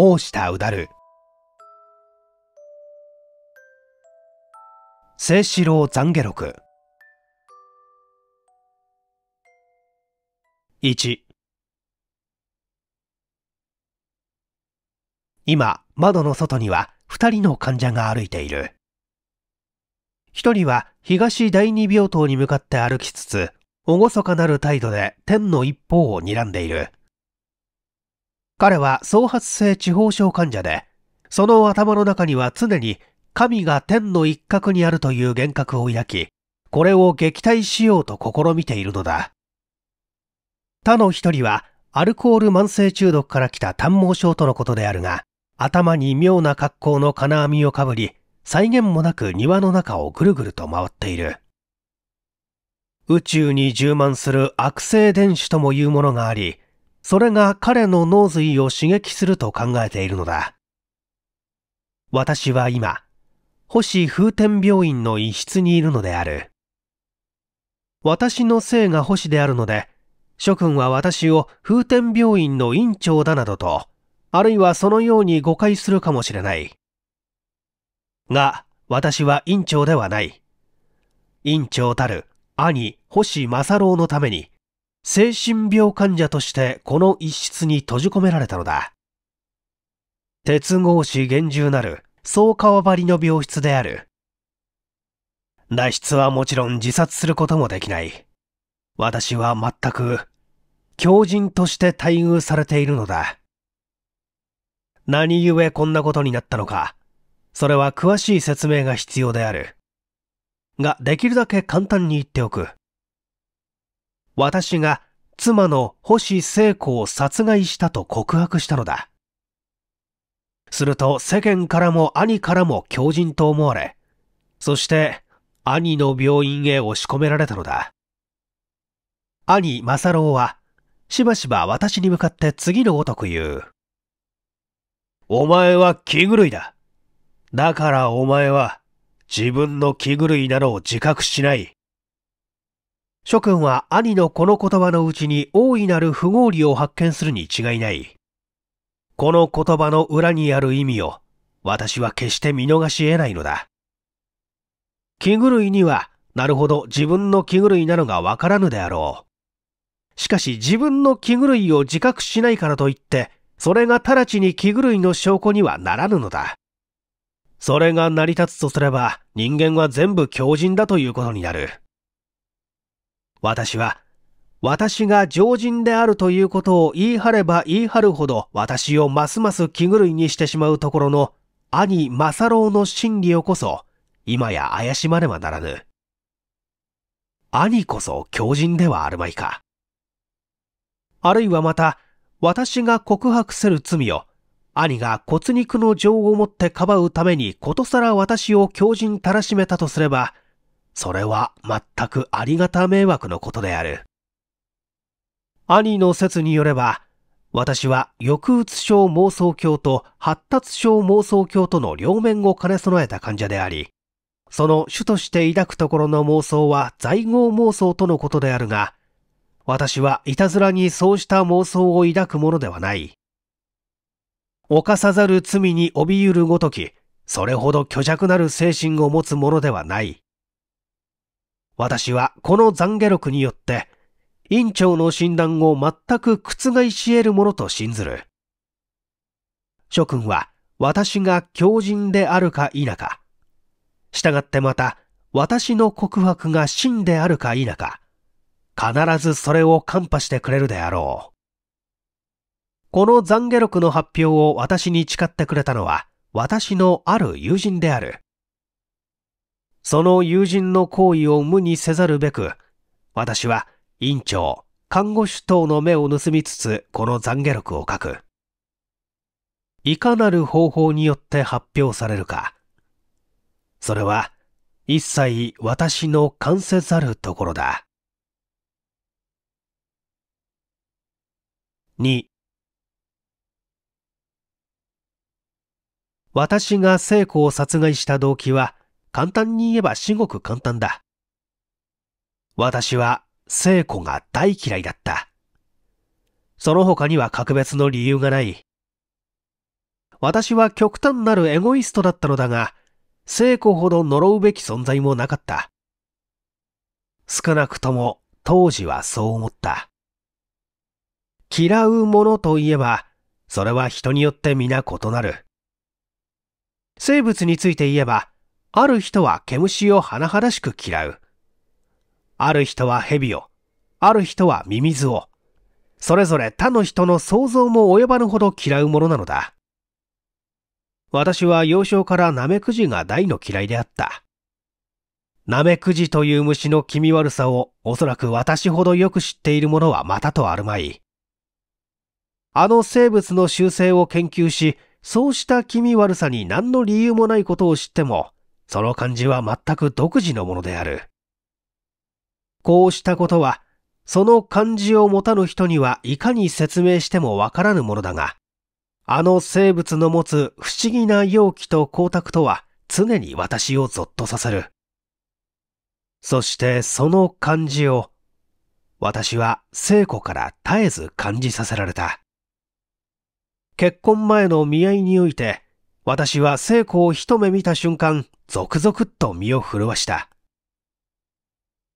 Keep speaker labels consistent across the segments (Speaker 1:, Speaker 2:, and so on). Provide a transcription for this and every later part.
Speaker 1: 大下うだる清志郎懺悔録1今窓の外には2人の患者が歩いている1人は東第二病棟に向かって歩きつつ厳かなる態度で天の一方を睨んでいる彼は創発性地方症患者で、その頭の中には常に神が天の一角にあるという幻覚を抱き、これを撃退しようと試みているのだ。他の一人はアルコール慢性中毒から来た短毛症とのことであるが、頭に妙な格好の金網をかぶり、際限もなく庭の中をぐるぐると回っている。宇宙に充満する悪性電子ともいうものがあり、それが彼の脳髄を刺激すると考えているのだ。私は今、星風天病院の一室にいるのである。私の姓が星であるので、諸君は私を風天病院の院長だなどと、あるいはそのように誤解するかもしれない。が、私は院長ではない。院長たる兄、星正郎のために、精神病患者としてこの一室に閉じ込められたのだ。鉄格子厳重なる、総川張りの病室である。脱出はもちろん自殺することもできない。私は全く、狂人として待遇されているのだ。何故こんなことになったのか、それは詳しい説明が必要である。が、できるだけ簡単に言っておく。私が妻の星聖子を殺害したと告白したのだ。すると世間からも兄からも狂人と思われ、そして兄の病院へ押し込められたのだ。兄正郎は、しばしば私に向かって次のごとく言う。お前は気狂いだ。だからお前は自分の気狂いなどを自覚しない。諸君は兄のこの言葉のうちに大いなる不合理を発見するに違いない。この言葉の裏にある意味を私は決して見逃し得ないのだ。気狂いにはなるほど自分の気狂いなのがわからぬであろう。しかし自分の気狂いを自覚しないからといって、それが直ちに気狂いの証拠にはならぬのだ。それが成り立つとすれば人間は全部狂人だということになる。私は、私が常人であるということを言い張れば言い張るほど私をますます気狂いにしてしまうところの兄正郎の真理をこそ今や怪しまねばならぬ。兄こそ狂人ではあるまいか。あるいはまた、私が告白せる罪を、兄が骨肉の情をもってかばうためにことさら私を狂人たらしめたとすれば、それは全くありがた迷惑のことである。兄の説によれば、私は抑うつ症妄想鏡と発達症妄想鏡との両面を兼ね備えた患者であり、その主として抱くところの妄想は在合妄想とのことであるが、私はいたずらにそうした妄想を抱くものではない。犯さざる罪に怯びゆるごとき、それほど虚弱なる精神を持つものではない。私はこの懺悔録によって、院長の診断を全く覆し得るものと信ずる。諸君は私が狂人であるか否か、従ってまた私の告白が真であるか否か、必ずそれを看破してくれるであろう。この懺悔録の発表を私に誓ってくれたのは、私のある友人である。その友人の行為を無にせざるべく、私は院長、看護師等の目を盗みつつ、この懺悔録を書く。いかなる方法によって発表されるか。それは、一切私の関せざるところだ。二。私が聖子を殺害した動機は、簡単に言えば至極簡単だ。私は聖子が大嫌いだった。その他には格別の理由がない。私は極端なるエゴイストだったのだが、聖子ほど呪うべき存在もなかった。少なくとも当時はそう思った。嫌うものといえば、それは人によって皆異なる。生物について言えば、ある人は毛虫を甚だしく嫌う。ある人は蛇を、ある人はミミズを、それぞれ他の人の想像も及ばぬほど嫌うものなのだ。私は幼少からナメクジが大の嫌いであった。ナメクジという虫の気味悪さをおそらく私ほどよく知っているものはまたとあるまい。あの生物の習性を研究し、そうした気味悪さに何の理由もないことを知っても、その漢字は全く独自のものである。こうしたことは、その漢字を持たぬ人にはいかに説明してもわからぬものだが、あの生物の持つ不思議な容器と光沢とは常に私をぞっとさせる。そしてその漢字を、私は聖子から絶えず感じさせられた。結婚前の見合いにおいて、私は聖子を一目見た瞬間、続々と身を震わした。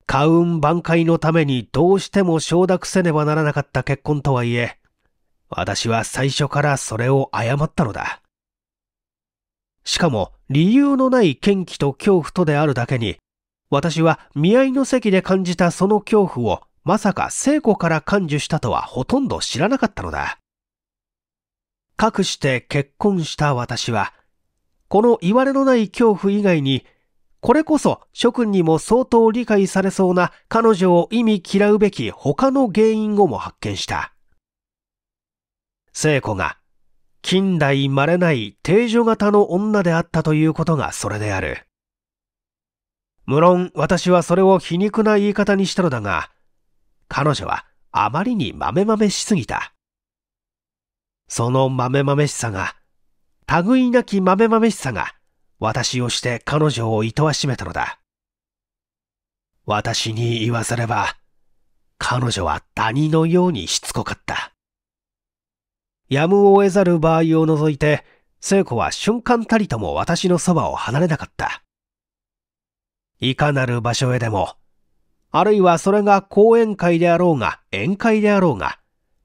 Speaker 1: 花運挽回のためにどうしても承諾せねばならなかった結婚とはいえ、私は最初からそれを誤ったのだ。しかも理由のない嫌気と恐怖とであるだけに、私は見合いの席で感じたその恐怖をまさか聖子から感受したとはほとんど知らなかったのだ。かくして結婚した私は、このいわれのない恐怖以外に、これこそ諸君にも相当理解されそうな彼女を意味嫌うべき他の原因をも発見した。聖子が近代稀ない定女型の女であったということがそれである。無論私はそれを皮肉な言い方にしたのだが、彼女はあまりにまめしすぎた。その豆豆しさが、類なき豆豆しさが、私をして彼女を厭わしめたのだ。私に言わせれば、彼女は谷のようにしつこかった。やむを得ざる場合を除いて、聖子は瞬間たりとも私のそばを離れなかった。いかなる場所へでも、あるいはそれが講演会であろうが宴会であろうが、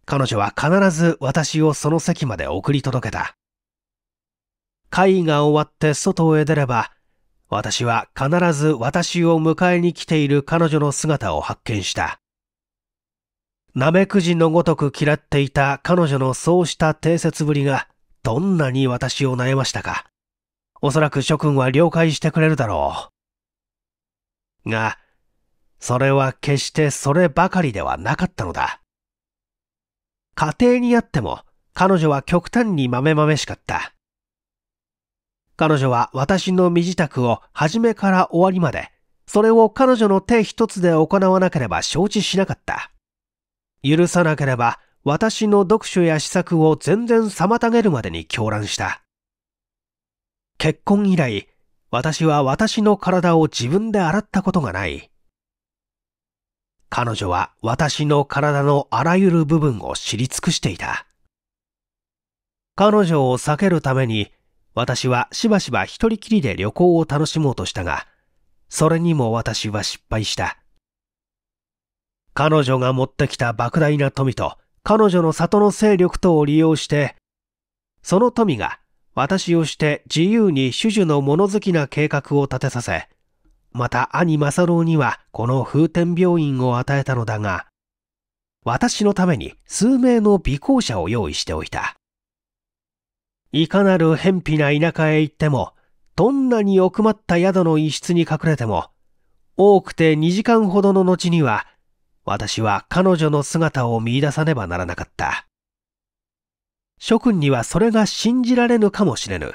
Speaker 1: 彼女は必ず私をその席まで送り届けた。会が終わって外へ出れば、私は必ず私を迎えに来ている彼女の姿を発見した。ナメクジのごとく嫌っていた彼女のそうした定説ぶりが、どんなに私を悩ましたか。おそらく諸君は了解してくれるだろう。が、それは決してそればかりではなかったのだ。家庭にあっても彼女は極端に豆々しかった。彼女は私の身支度を初めから終わりまで、それを彼女の手一つで行わなければ承知しなかった。許さなければ私の読書や施策を全然妨げるまでに狂乱した。結婚以来、私は私の体を自分で洗ったことがない。彼女は私の体のあらゆる部分を知り尽くしていた。彼女を避けるために、私はしばしば一人きりで旅行を楽しもうとしたが、それにも私は失敗した。彼女が持ってきた莫大な富と、彼女の里の勢力等を利用して、その富が私をして自由に主樹の物好きな計画を立てさせ、また兄ロウにはこの風天病院を与えたのだが、私のために数名の尾行者を用意しておいた。いかなる偏僻な田舎へ行っても、どんなに奥まった宿の一室に隠れても、多くて2時間ほどの後には、私は彼女の姿を見出さねばならなかった。諸君にはそれが信じられぬかもしれぬ。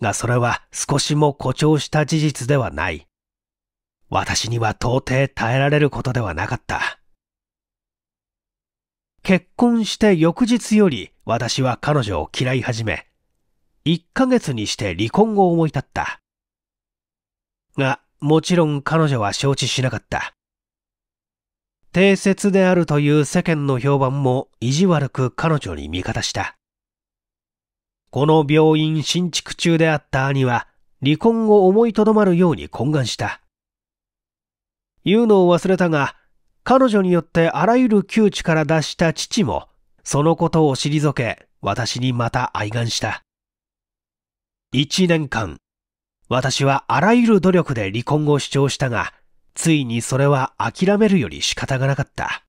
Speaker 1: がそれは少しも誇張した事実ではない。私には到底耐えられることではなかった。結婚して翌日より私は彼女を嫌い始め、1ヶ月にして離婚を思い立った。が、もちろん彼女は承知しなかった。定説であるという世間の評判も意地悪く彼女に味方した。この病院新築中であった兄は離婚を思いとどまるように懇願した。言うのを忘れたが、彼女によってあらゆる窮地から脱した父も、そのことを退け、私にまた愛願した。一年間、私はあらゆる努力で離婚を主張したが、ついにそれは諦めるより仕方がなかった。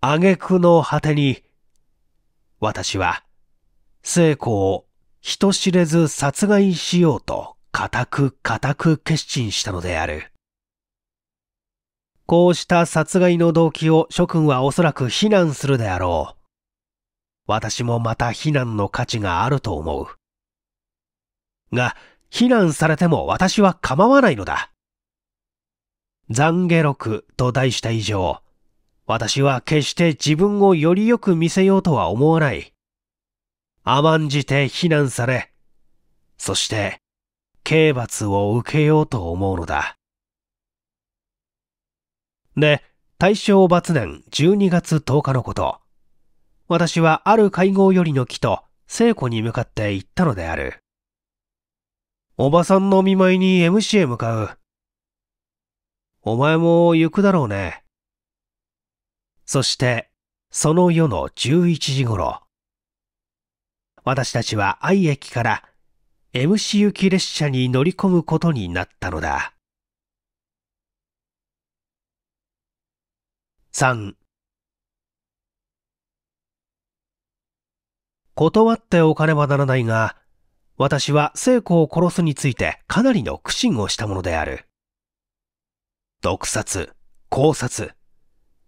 Speaker 1: 挙句の果てに、私は、聖子を人知れず殺害しようと固く固く決心したのである。こうした殺害の動機を諸君はおそらく非難するであろう。私もまた非難の価値があると思う。が、非難されても私は構わないのだ。懺悔録と題した以上、私は決して自分をよりよく見せようとは思わない。甘んじて非難され、そして、刑罰を受けようと思うのだ。で、大正末年12月10日のこと、私はある会合よりの木と聖子に向かって行ったのである。おばさんの見舞いに MC へ向かう。お前も行くだろうね。そして、その夜の11時頃、私たちは愛駅から MC 行き列車に乗り込むことになったのだ。3断っておかねばならないが、私は聖子を殺すについてかなりの苦心をしたものである。毒殺、考察、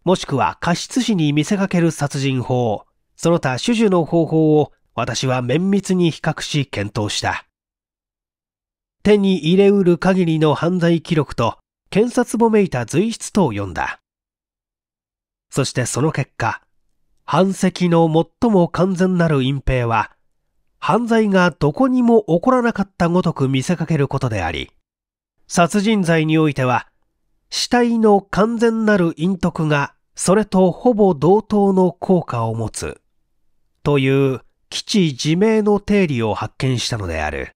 Speaker 1: もしくは過失死に見せかける殺人法、その他種々の方法を私は綿密に比較し検討した。手に入れうる限りの犯罪記録と検察もめいた随筆と呼読んだ。そしてその結果、反石の最も完全なる隠蔽は、犯罪がどこにも起こらなかったごとく見せかけることであり、殺人罪においては、死体の完全なる隠匿がそれとほぼ同等の効果を持つ、という基地自明の定理を発見したのである。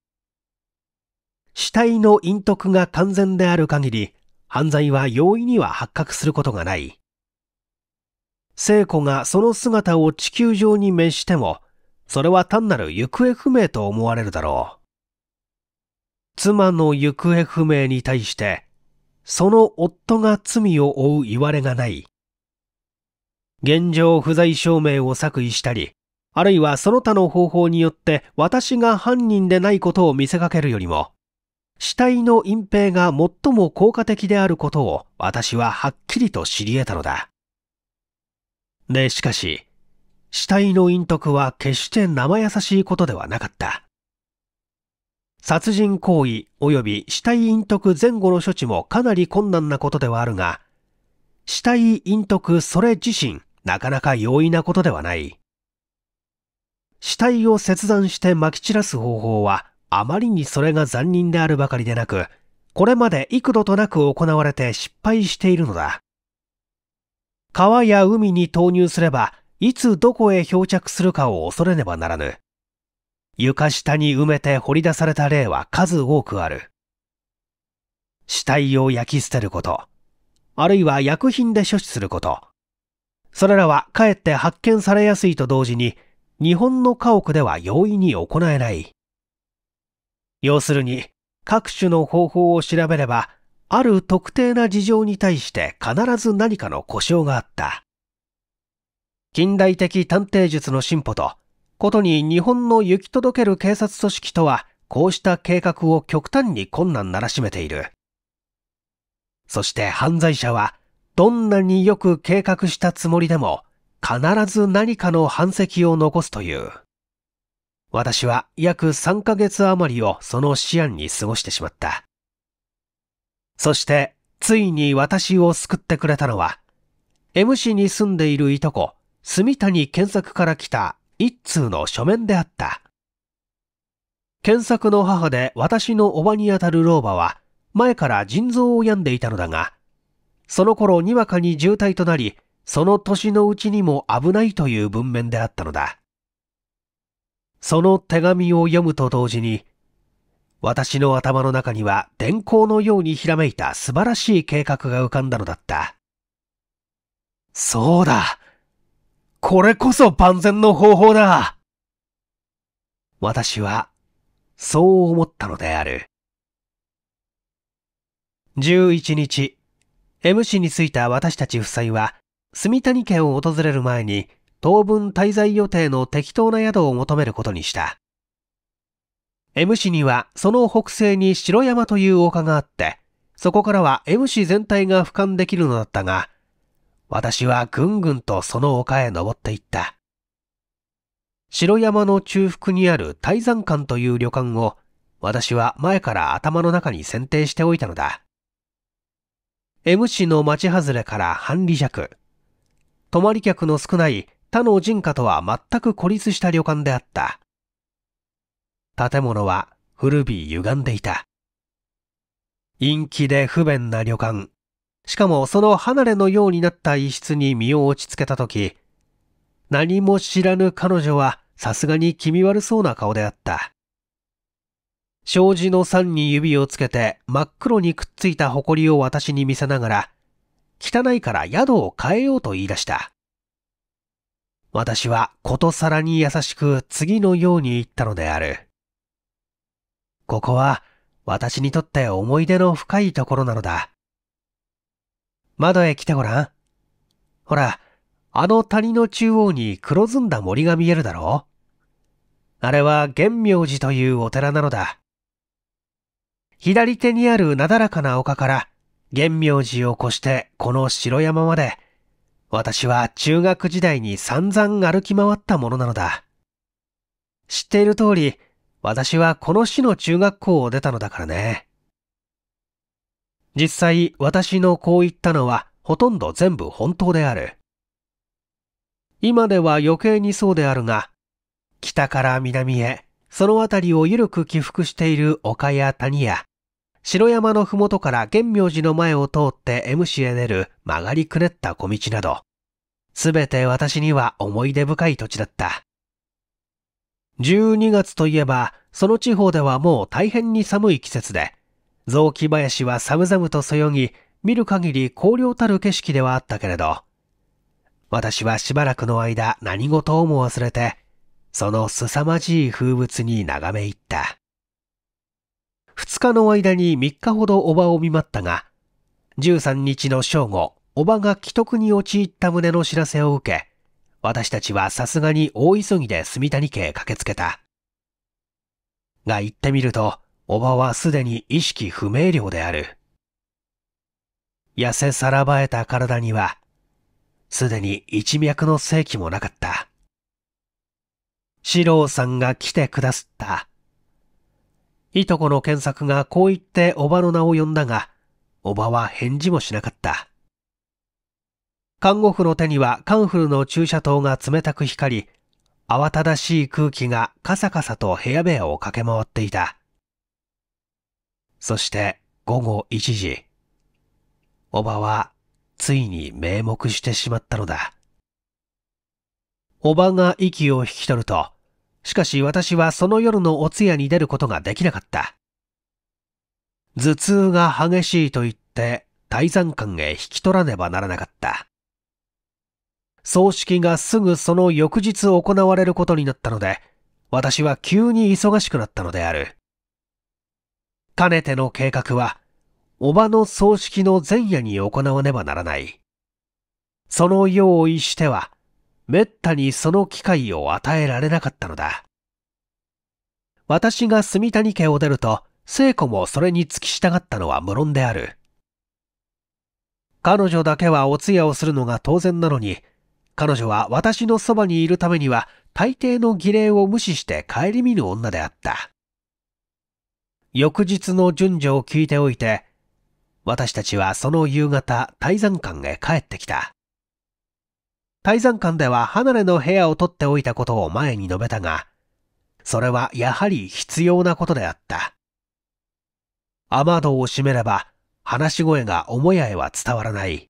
Speaker 1: 死体の隠匿が完全である限り、犯罪は容易には発覚することがない。聖子がその姿を地球上に召しても、それは単なる行方不明と思われるだろう。妻の行方不明に対して、その夫が罪を負う言われがない。現状不在証明を作為したり、あるいはその他の方法によって私が犯人でないことを見せかけるよりも、死体の隠蔽が最も効果的であることを私ははっきりと知り得たのだ。で、しかし、死体の隠匿は決して生優しいことではなかった。殺人行為及び死体隠匿前後の処置もかなり困難なことではあるが、死体隠匿それ自身、なかなか容易なことではない。死体を切断して撒き散らす方法は、あまりにそれが残忍であるばかりでなく、これまで幾度となく行われて失敗しているのだ。川や海に投入すれば、いつどこへ漂着するかを恐れねばならぬ。床下に埋めて掘り出された例は数多くある。死体を焼き捨てること、あるいは薬品で処置すること。それらはかえって発見されやすいと同時に、日本の家屋では容易に行えない。要するに、各種の方法を調べれば、ある特定な事情に対して必ず何かの故障があった。近代的探偵術の進歩と、ことに日本の行き届ける警察組織とは、こうした計画を極端に困難ならしめている。そして犯罪者は、どんなによく計画したつもりでも、必ず何かの反跡を残すという。私は約3ヶ月余りをその思案に過ごしてしまった。そして、ついに私を救ってくれたのは、M 市に住んでいるいとこ、住谷健作から来た一通の書面であった。健作の母で私の叔母にあたる老婆は、前から腎臓を病んでいたのだが、その頃にわかに渋滞となり、その年のうちにも危ないという文面であったのだ。その手紙を読むと同時に、私の頭の中には電光のようにひらめいた素晴らしい計画が浮かんだのだった。そうだこれこそ万全の方法だ私は、そう思ったのである。11日、M 氏に着いた私たち夫妻は、住谷家を訪れる前に、当分滞在予定の適当な宿を求めることにした。M 市にはその北西に白山という丘があって、そこからは M 市全体が俯瞰できるのだったが、私はぐんぐんとその丘へ登っていった。白山の中腹にある大山館という旅館を私は前から頭の中に選定しておいたのだ。M 市の町外れから半里弱。泊まり客の少ない他の人家とは全く孤立した旅館であった。建物は古び歪んでいた。陰気で不便な旅館。しかもその離れのようになった一室に身を落ち着けたとき、何も知らぬ彼女はさすがに気味悪そうな顔であった。障子の桟に指をつけて真っ黒にくっついた埃を私に見せながら、汚いから宿を変えようと言い出した。私はことさらに優しく次のように言ったのである。ここは私にとって思い出の深いところなのだ。窓へ来てごらん。ほら、あの谷の中央に黒ずんだ森が見えるだろうあれは玄明寺というお寺なのだ。左手にあるなだらかな丘から玄明寺を越してこの城山まで、私は中学時代に散々歩き回ったものなのだ。知っている通り、私はこの市の中学校を出たのだからね。実際私のこう言ったのはほとんど全部本当である。今では余計にそうであるが、北から南へ、その辺りを緩く起伏している丘や谷や、城山のふもとから玄明寺の前を通って M 市へ出る曲がりくねった小道など、すべて私には思い出深い土地だった。12月といえば、その地方ではもう大変に寒い季節で、雑木林は寒々とそよぎ、見る限り荒涼たる景色ではあったけれど、私はしばらくの間何事をも忘れて、その凄まじい風物に眺め入った。2日の間に3日ほどおばを見舞ったが、13日の正午、おばが既得に陥った旨の知らせを受け、私たちはさすがに大急ぎで住谷家へ駆けつけた。が行ってみると、おばはすでに意識不明瞭である。痩せさらばえた体には、すでに一脈の世紀もなかった。四郎さんが来てくだすった。いとこの検索がこう言っておばの名を呼んだが、おばは返事もしなかった。看護婦の手にはカンフルの注射灯が冷たく光り、慌ただしい空気がカサカサと部屋屋を駆け回っていた。そして午後1時、おばはついに名目してしまったのだ。おばが息を引き取ると、しかし私はその夜のお通夜に出ることができなかった。頭痛が激しいと言って、退山間へ引き取らねばならなかった。葬式がすぐその翌日行われることになったので、私は急に忙しくなったのである。かねての計画は、おばの葬式の前夜に行わねばならない。その用意しては、めったにその機会を与えられなかったのだ。私が住谷家を出ると、聖子もそれに付き従ったのは無論である。彼女だけはお通夜をするのが当然なのに、彼女は私のそばにいるためには大抵の儀礼を無視して顧みる女であった。翌日の順序を聞いておいて、私たちはその夕方、泰山館へ帰ってきた。泰山館では離れの部屋を取っておいたことを前に述べたが、それはやはり必要なことであった。雨戸を閉めれば話し声が母屋へは伝わらない。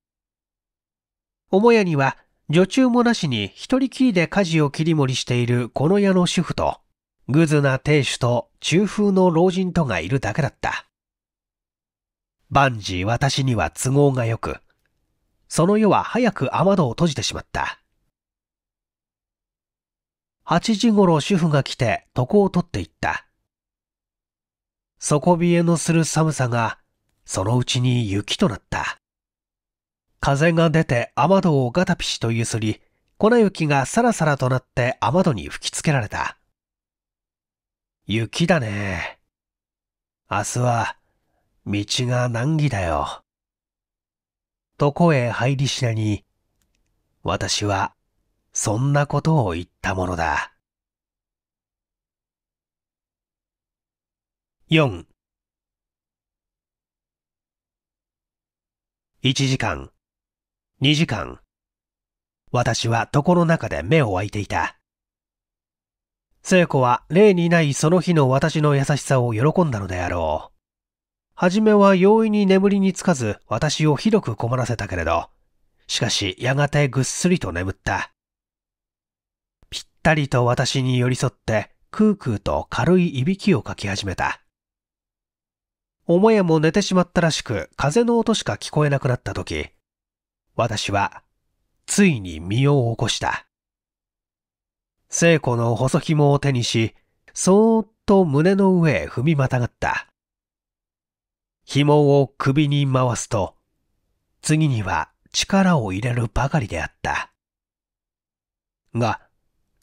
Speaker 1: 母屋には女中もなしに一人きりで家事を切り盛りしているこの家の主婦と、グズな亭主と中風の老人とがいるだけだった。万事私には都合が良く、その夜は早く雨戸を閉じてしまった。8時頃主婦が来て床を取っていった。底冷えのする寒さが、そのうちに雪となった。風が出て雨戸をガタピシと揺すり、粉雪がサラサラとなって雨戸に吹きつけられた。雪だね。明日は、道が難儀だよ。と声入りしなに、私は、そんなことを言ったものだ。4 1時間2時間。私は床の中で目を開いていた。聖子は例にないその日の私の優しさを喜んだのであろう。はじめは容易に眠りにつかず私をひどく困らせたけれど、しかしやがてぐっすりと眠った。ぴったりと私に寄り添って、クークーと軽いいびきをかき始めた。母屋も寝てしまったらしく、風の音しか聞こえなくなった時、私は、ついに身を起こした。聖子の細紐を手にし、そーっと胸の上へ踏みまたがった。紐を首に回すと、次には力を入れるばかりであった。が、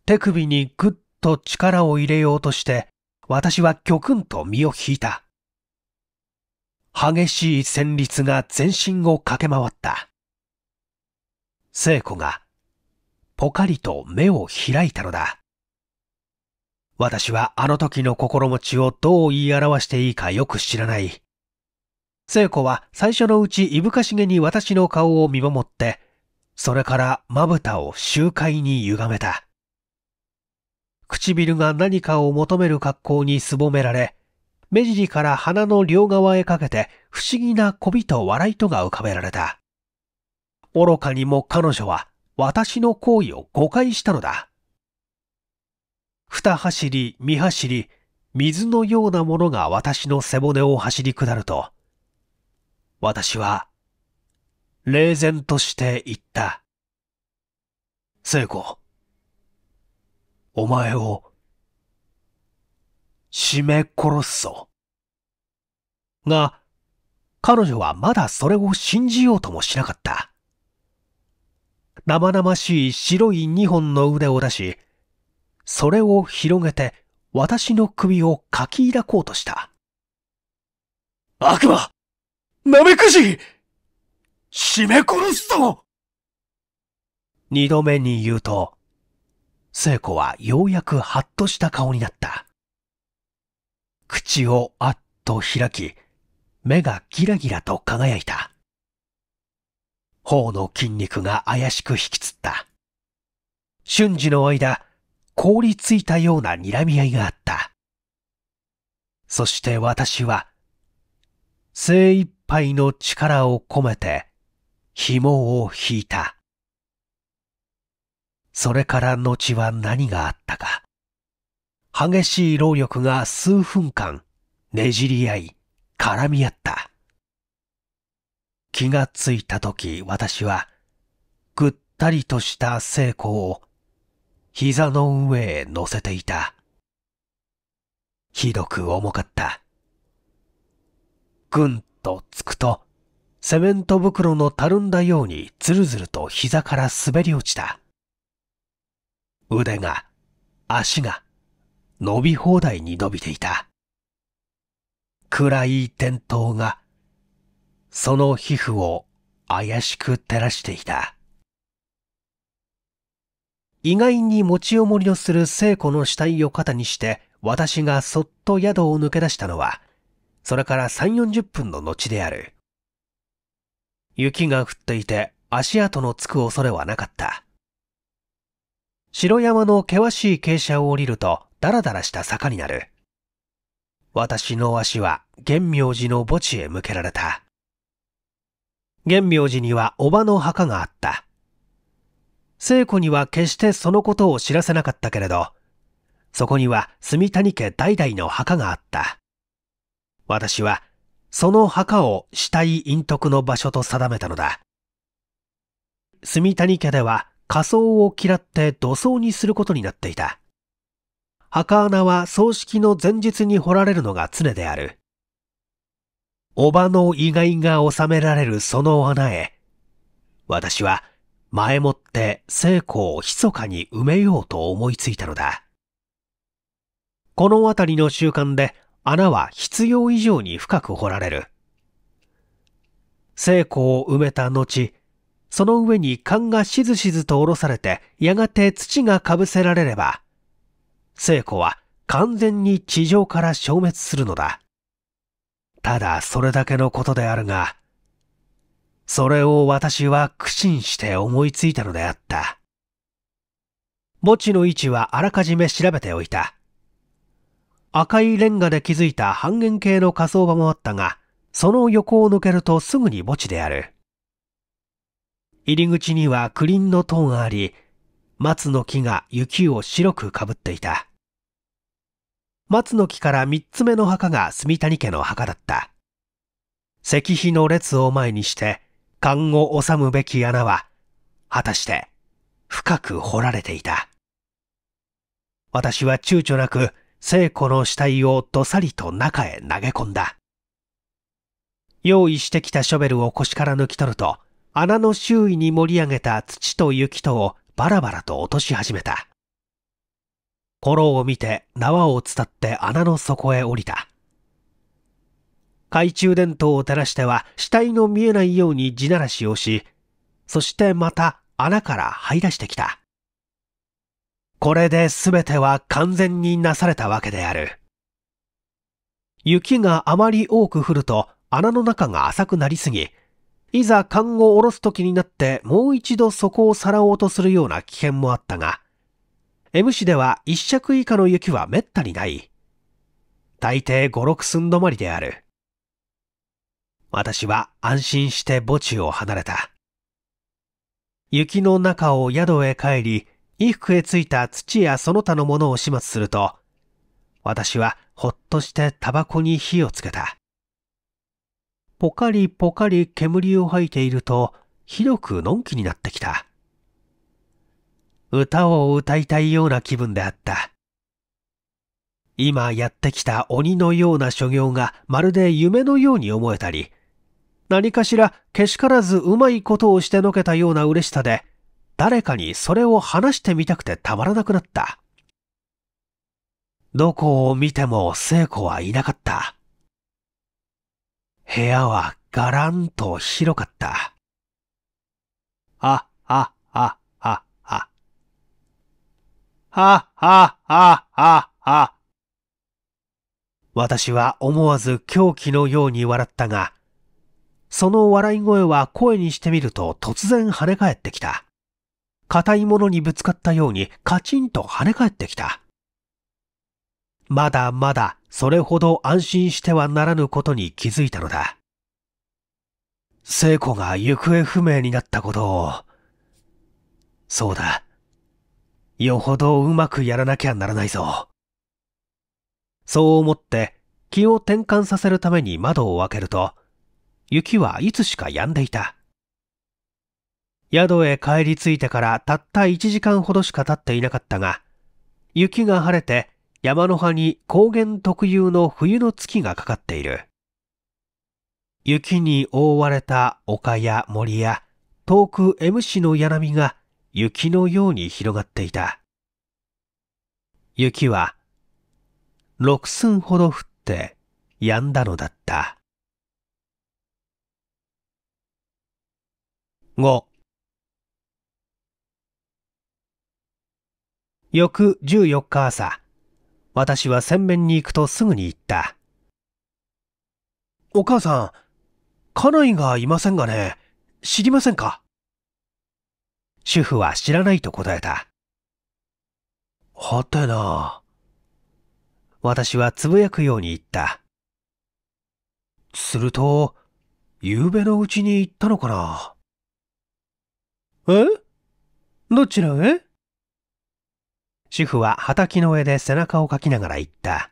Speaker 1: 手首にぐっと力を入れようとして、私はキョクンと身を引いた。激しい旋律が全身を駆け回った。聖子がぽかりと目を開いたのだ。私はあの時の心持ちをどう言い表していいかよく知らない。聖子は最初のうちいぶかしげに私の顔を見守って、それからまぶたを周回に歪めた。唇が何かを求める格好にすぼめられ、目尻から鼻の両側へかけて不思議なこびと笑いとが浮かべられた。愚かにも彼女は私の行為を誤解したのだ。二走り、三走り、水のようなものが私の背骨を走り下ると、私は、冷然として言った。聖子、お前を、締め殺すぞ。が、彼女はまだそれを信じようともしなかった。生々しい白い2本の腕を出し、それを広げて私の首をかき開こうとした。悪魔なめくじ締め殺すぞ二度目に言うと、聖子はようやくハッとした顔になった。口をあっと開き、目がギラギラと輝いた。頬の筋肉が怪しく引きつった。瞬時の間、凍りついたような睨み合いがあった。そして私は、精一杯の力を込めて、紐を引いた。それから後は何があったか。激しい労力が数分間、ねじり合い、絡み合った。気がついたとき私は、ぐったりとした聖子を膝の上へ乗せていた。ひどく重かった。ぐんとつくと、セメント袋のたるんだようにずるずると膝から滑り落ちた。腕が、足が、伸び放題に伸びていた。暗い点灯がその皮膚を怪しく照らしていた。意外に持ち重りのする聖子の死体を肩にして、私がそっと宿を抜け出したのは、それから3、40分の後である。雪が降っていて足跡のつく恐れはなかった。城山の険しい傾斜を降りるとダラダラした坂になる。私の足は玄明寺の墓地へ向けられた。玄明寺にはおばの墓があった。聖子には決してそのことを知らせなかったけれど、そこには住谷家代々の墓があった。私は、その墓を死体隠匿の場所と定めたのだ。住谷家では仮装を嫌って土葬にすることになっていた。墓穴は葬式の前日に掘られるのが常である。おばの意外が収められるその穴へ、私は前もって聖子を密かに埋めようと思いついたのだ。この辺りの習慣で穴は必要以上に深く掘られる。聖子を埋めた後、その上に勘がしずしずと下ろされて、やがて土が被せられれば、聖子は完全に地上から消滅するのだ。ただそれだけのことであるが、それを私は苦心して思いついたのであった。墓地の位置はあらかじめ調べておいた。赤いレンガで築いた半円形の火葬場もあったが、その横を抜けるとすぐに墓地である。入り口にはクリンの塔があり、松の木が雪を白くかぶっていた。松の木から三つ目の墓が住谷家の墓だった。石碑の列を前にして、勘を収むべき穴は、果たして、深く掘られていた。私は躊躇なく、聖子の死体をどさりと中へ投げ込んだ。用意してきたショベルを腰から抜き取ると、穴の周囲に盛り上げた土と雪とをバラバラと落とし始めた。ポロを見て縄を伝って穴の底へ降りた。懐中電灯を照らしては死体の見えないように地ならしをし、そしてまた穴から這い出してきた。これで全ては完全になされたわけである。雪があまり多く降ると穴の中が浅くなりすぎ、いざ缶を下ろす時になってもう一度底をさらおうとするような危険もあったが、M 市では一尺以下の雪はめったにない。大抵5、6寸止まりである。私は安心して墓地を離れた。雪の中を宿へ帰り、衣服へついた土やその他のものを始末すると、私はほっとしてタバコに火をつけた。ポカリポカリ煙を吐いていると、ひどくのんきになってきた。歌を歌いたいような気分であった。今やってきた鬼のような所業がまるで夢のように思えたり、何かしらけしからずうまいことをしてのけたような嬉しさで、誰かにそれを話してみたくてたまらなくなった。どこを見ても聖子はいなかった。部屋はガランと広かった。あ、ははははは。私は思わず狂気のように笑ったが、その笑い声は声にしてみると突然跳ね返ってきた。硬いものにぶつかったようにカチンと跳ね返ってきた。まだまだそれほど安心してはならぬことに気づいたのだ。聖子が行方不明になったことを。そうだ。よほどうまくやらなきゃならないぞ。そう思って気を転換させるために窓を開けると、雪はいつしか止んでいた。宿へ帰り着いてからたった1時間ほどしか経っていなかったが、雪が晴れて山の葉に高原特有の冬の月がかかっている。雪に覆われた丘や森や遠く M 市の柳が雪のように広がっていた。雪は六寸ほど降って止んだのだった。5翌14日朝、私は洗面に行くとすぐに行った。お母さん、家内がいませんがね、知りませんか主婦は知らないと答えた。はてな。私はつぶやくように言った。すると、夕べのうちに行ったのかな。えどちらへ主婦は畑の上で背中をかきながら言った。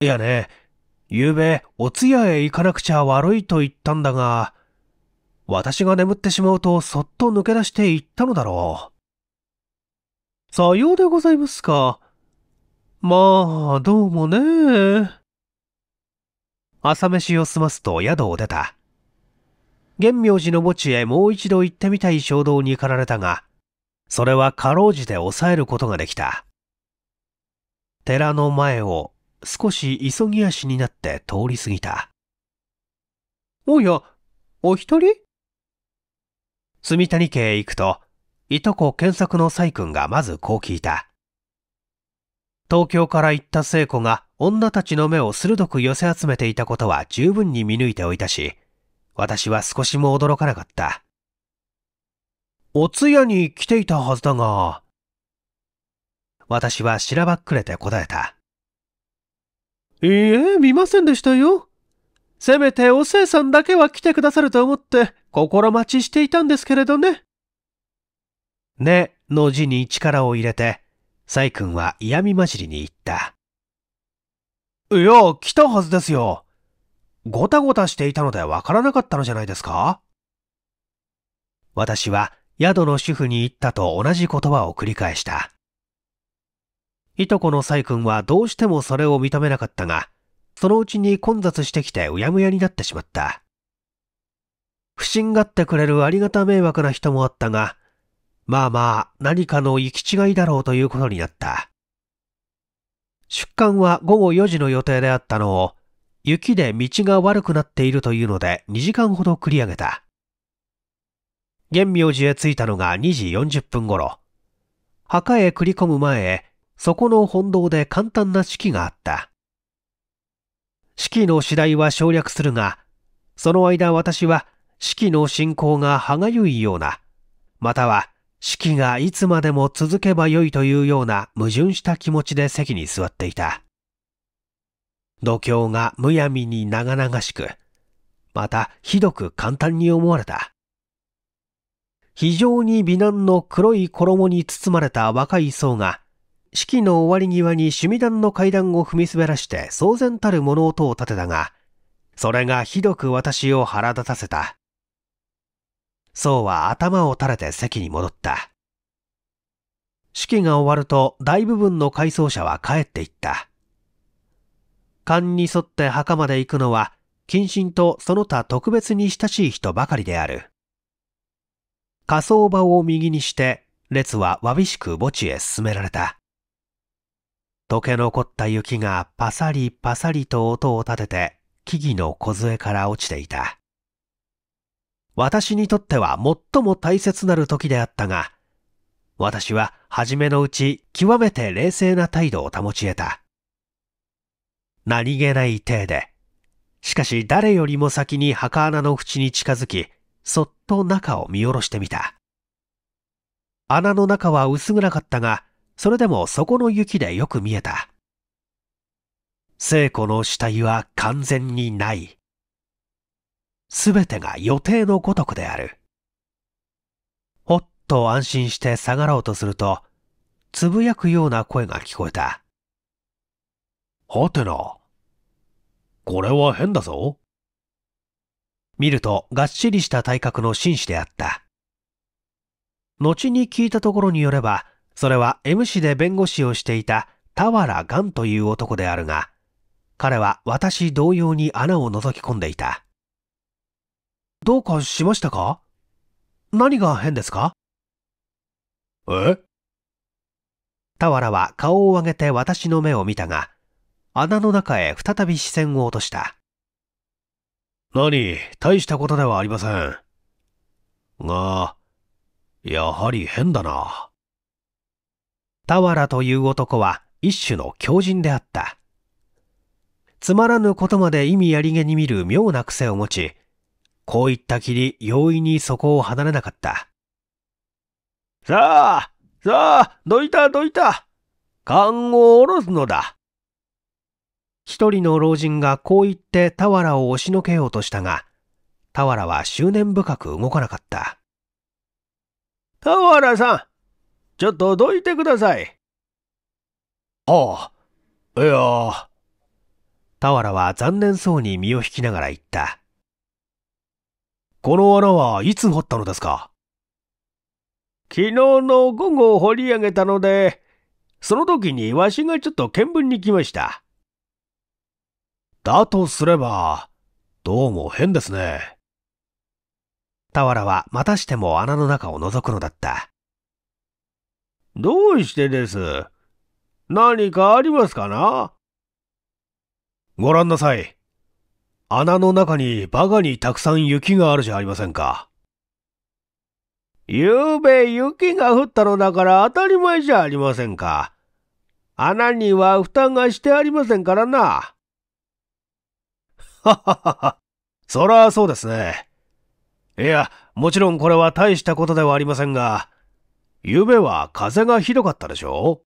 Speaker 1: いやね、夕べお通夜へ行かなくちゃ悪いと言ったんだが、私が眠ってしまうとそっと抜け出していったのだろう。さようでございますか。まあ、どうもね。朝飯を済ますと宿を出た。玄明寺の墓地へもう一度行ってみたい衝動に駆られたが、それはかろうじて抑えることができた。寺の前を少し急ぎ足になって通り過ぎた。おや、お一人住谷家へ行くと、いとこ検索の細君がまずこう聞いた。東京から行った聖子が女たちの目を鋭く寄せ集めていたことは十分に見抜いておいたし、私は少しも驚かなかった。お通夜に来ていたはずだが、私はしらばっくれて答えた。いいえ、見ませんでしたよ。せめておせいさんだけは来てくださると思って心待ちしていたんですけれどね。ねの字に力を入れて、サイ君は嫌味まじりに言った。いや、来たはずですよ。ごたごたしていたのでわからなかったのじゃないですか私は宿の主婦に言ったと同じ言葉を繰り返した。いとこのサイ君はどうしてもそれを認めなかったが、そのうちに混雑してきてうやむやになってしまった。不審がってくれるありがた迷惑な人もあったが、まあまあ何かの行き違いだろうということになった。出館は午後4時の予定であったのを、雪で道が悪くなっているというので2時間ほど繰り上げた。玄明寺へ着いたのが2時40分頃、墓へ繰り込む前へ、そこの本堂で簡単な式があった。四季の次第は省略するが、その間私は四季の進行が歯がゆいような、または四季がいつまでも続けばよいというような矛盾した気持ちで席に座っていた。度胸がむやみに長々しく、またひどく簡単に思われた。非常に美男の黒い衣に包まれた若い層が、式の終わり際に趣味団の階段を踏み滑らして騒然たる物音を立てたが、それがひどく私を腹立たせた。そうは頭を垂れて席に戻った。式が終わると大部分の回想者は帰っていった。勘に沿って墓まで行くのは、謹慎とその他特別に親しい人ばかりである。火葬場を右にして、列はわびしく墓地へ進められた。溶け残った雪がパサリパサリと音を立てて木々の梢から落ちていた。私にとっては最も大切なる時であったが、私は初めのうち極めて冷静な態度を保ち得た。何気ない体で、しかし誰よりも先に墓穴の縁に近づき、そっと中を見下ろしてみた。穴の中は薄暗かったが、それでもそこの雪でよく見えた。聖子の死体は完全にない。すべてが予定のごとくである。ほっと安心して下がろうとすると、つぶやくような声が聞こえた。はてな。これは変だぞ。見るとがっしりした体格の紳士であった。後に聞いたところによれば、それは M 氏で弁護士をしていた俵ガンという男であるが、彼は私同様に穴を覗き込んでいた。どうかしましたか何が変ですかえ俵は顔を上げて私の目を見たが、穴の中へ再び視線を落とした。何、大したことではありません。が、やはり変だな。俵という男は一種の狂人であった。つまらぬことまで意味ありげに見る妙な癖を持ち、こういったきり容易にそこを離れなかった。さあ、さあ、どいたどいた。勘を下ろすのだ。一人の老人がこう言って俵を押しのけようとしたが、俵は執念深く動かなかった。俵さん、ちょっとどいてください。はあ、いや俵は残念そうに身を引きながら言った。この穴はいつ掘ったのですか昨日の午後掘り上げたので、その時にわしがちょっと見分に来ました。だとすれば、どうも変ですね。俵はまたしても穴の中を覗くのだった。どうしてです何かありますかなご覧なさい。穴の中にバカにたくさん雪があるじゃありませんか。ゆうべ雪が降ったのだから当たり前じゃありませんか。穴には蓋がしてありませんからな。はははは。そらそうですね。いや、もちろんこれは大したことではありませんが、ゆべは風がひどかったでしょ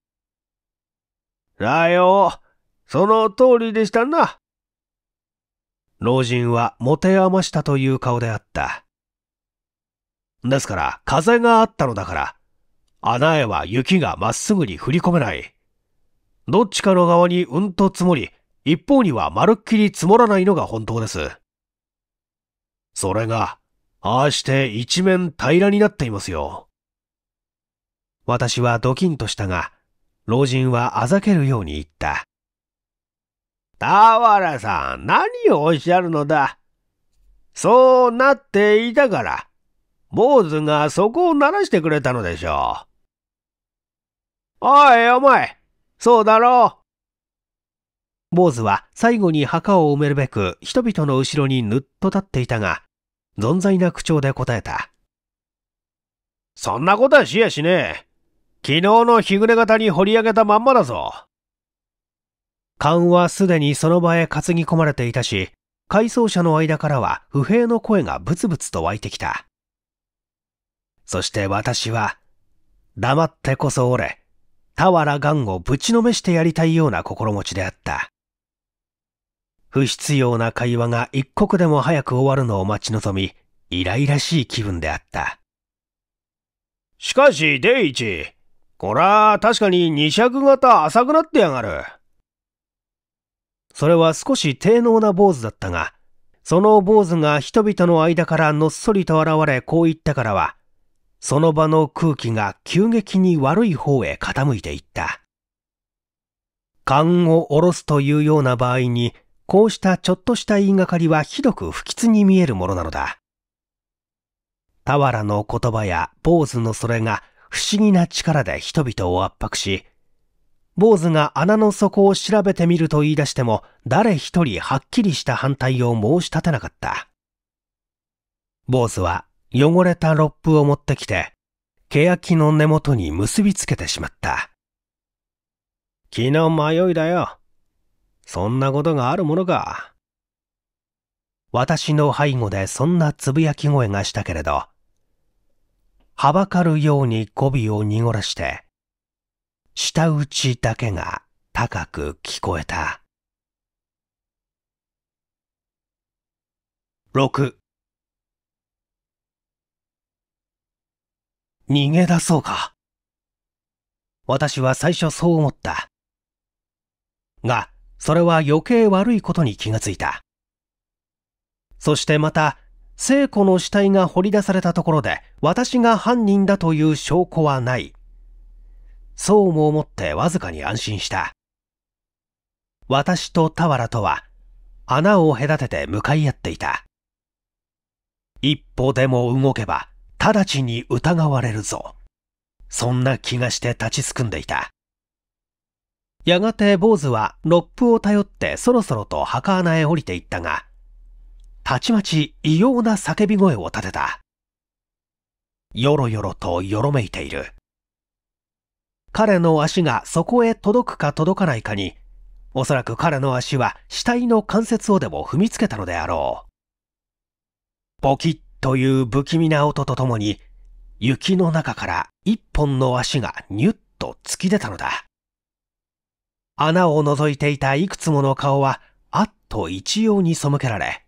Speaker 1: だよ。その通りでしたな。老人は持て余したという顔であった。ですから、風があったのだから、穴へは雪がまっすぐに降り込めない。どっちかの側にうんと積もり、一方にはまるっきり積もらないのが本当です。それが、ああして一面平らになっていますよ。私はドキンとしたが、老人はあざけるように言った。田原さん、何をおっしゃるのだ。そうなっていたから、坊主がそこを鳴らしてくれたのでしょう。おい、お前、そうだろう。坊主は最後に墓を埋めるべく人々の後ろにぬっと立っていたが、存在な口調で答えた。そんなことはしやしねえ。昨日の日暮れ方に掘り上げたまんまだぞ。勘はすでにその場へ担ぎ込まれていたし、回送者の間からは不平の声がブツブツと湧いてきた。そして私は、黙ってこそ俺、俵ガをぶちのめしてやりたいような心持ちであった。不必要な会話が一刻でも早く終わるのを待ち望み、イライラしい気分であった。しかし、デイジ、こら、確かに二尺型浅くなってやがる。それは少し低能な坊主だったが、その坊主が人々の間からのっそりと現れこう言ったからは、その場の空気が急激に悪い方へ傾いていった。勘を下ろすというような場合に、こうしたちょっとした言いがかりはひどく不吉に見えるものなのだ。俵の言葉や坊主のそれが不思議な力で人々を圧迫し、坊主が穴の底を調べてみると言い出しても、誰一人はっきりした反対を申し立てなかった。坊主は汚れたロップを持ってきて、欅の根元に結びつけてしまった。気の迷いだよ。そんなことがあるものか。私の背後でそんなつぶやき声がしたけれど、はばかるように語尾を濁らして、舌打ちだけが高く聞こえた。6逃げ出そうか。私は最初そう思った。が、それは余計悪いことに気がついた。そしてまた聖子の死体が掘り出されたところで私が犯人だという証拠はない。そうも思ってわずかに安心した。私と俵とは穴を隔てて向かい合っていた。一歩でも動けば直ちに疑われるぞ。そんな気がして立ちすくんでいた。やがて坊主はロップを頼ってそろそろと墓穴へ降りていったが、たちまち異様な叫び声を立てた。よろよろとよろめいている。彼の足がそこへ届くか届かないかに、おそらく彼の足は死体の関節をでも踏みつけたのであろう。ポキッという不気味な音とともに、雪の中から一本の足がニュッと突き出たのだ。穴を覗いていたいくつもの顔は、あっと一様に背けられ、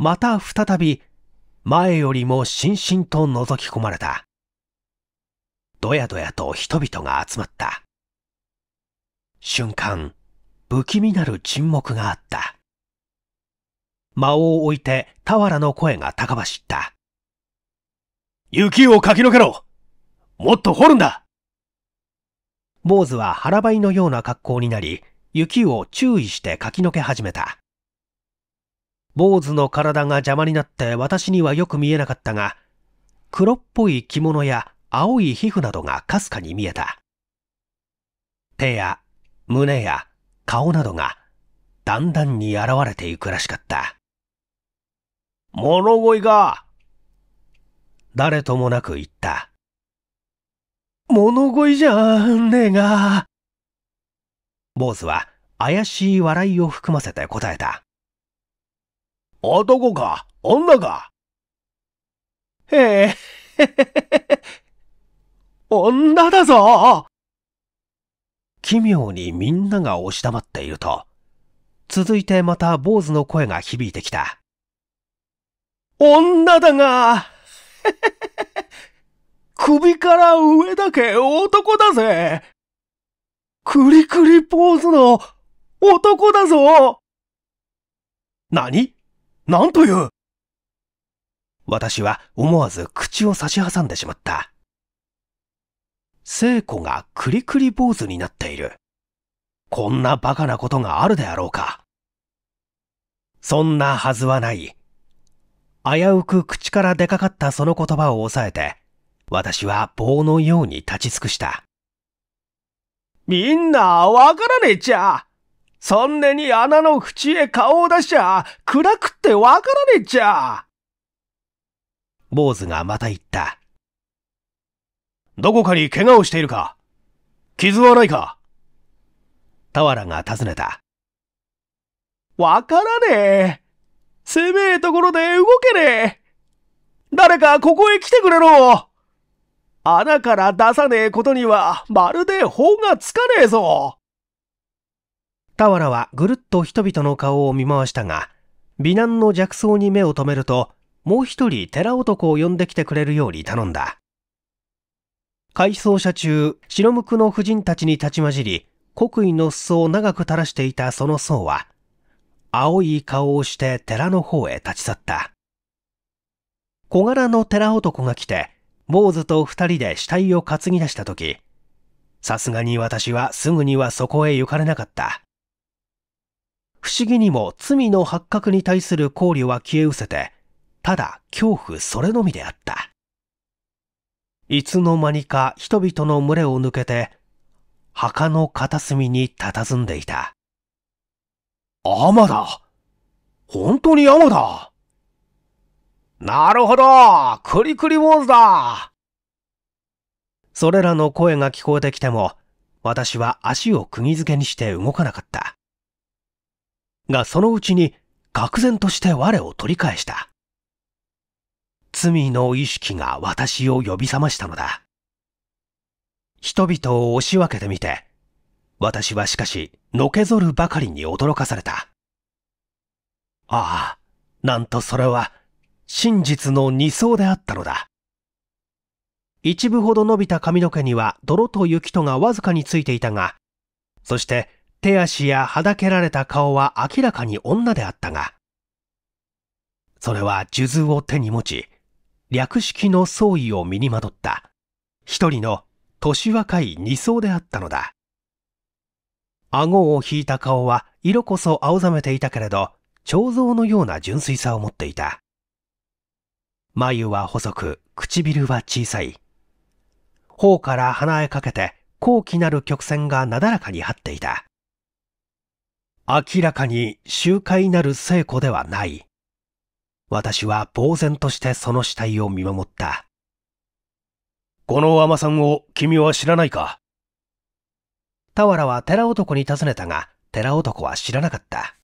Speaker 1: また再び前よりもしんしんと覗き込まれた。どやどやと人々が集まった。瞬間、不気味なる沈黙があった。間を置いて俵の声が高走った。雪をかきのけろもっと掘るんだ坊主は腹ばいのような格好になり、雪を注意してかきのけ始めた。坊主の体が邪魔になって私にはよく見えなかったが、黒っぽい着物や青い皮膚などがかすかに見えた。手や胸や顔などがだんだんに現れていくらしかった。物乞いが誰ともなく言った。物乞いじゃんねえが。坊主は怪しい笑いを含ませて答えた。男か女か。へえ、女だぞ奇妙にみんなが押し黙っていると、続いてまた坊主の声が響いてきた。女だが、へへへへ。首から上だけ男だぜくりくり坊主の男だぞ何何という。私は思わず口を差し挟んでしまった。聖子がクリクリ坊主になっている。こんな馬鹿なことがあるであろうか。そんなはずはない。危うく口から出かかったその言葉を抑えて、私は棒のように立ち尽くした。みんなわからねえちゃ。そんなに穴の縁へ顔を出しちゃ、暗くってわからねえっちゃ。坊主がまた言った。どこかに怪我をしているか傷はないか俵が尋ねた。わからねえ。せめえところで動けねえ。誰かここへ来てくれろ。穴から出さねえことにはまるで法がつかねえぞ。俵はぐるっと人々の顔を見回したが、美男の弱壮に目を留めると、もう一人寺男を呼んできてくれるように頼んだ。回想者中、白無垢の婦人たちに立ち混じり、国威の裾を長く垂らしていたその僧は、青い顔をして寺の方へ立ち去った。小柄の寺男が来て、坊主と二人で死体を担ぎ出したとき、さすがに私はすぐにはそこへ行かれなかった。不思議にも罪の発覚に対する考慮は消え失せて、ただ恐怖それのみであった。いつの間にか人々の群れを抜けて、墓の片隅に佇んでいた。アマだ本当にアマだなるほどクリクリーズだそれらの声が聞こえてきても、私は足を釘付けにして動かなかった。がそのうちに愕然として我を取り返した。罪の意識が私を呼び覚ましたのだ。人々を押し分けてみて、私はしかし、のけぞるばかりに驚かされた。ああ、なんとそれは、真実の二層であったのだ。一部ほど伸びた髪の毛には泥と雪とがわずかについていたが、そして手足やはだけられた顔は明らかに女であったが、それは数珠を手に持ち、略式の創意を身にまとった、一人の年若い二層であったのだ。顎を引いた顔は色こそ青ざめていたけれど、彫像のような純粋さを持っていた。眉は細く、唇は小さい。頬から鼻へかけて、高貴なる曲線がなだらかに張っていた。明らかに集会なる聖子ではない。私は呆然としてその死体を見守った。この海さんを君は知らないか俵は寺男に尋ねたが、寺男は知らなかった。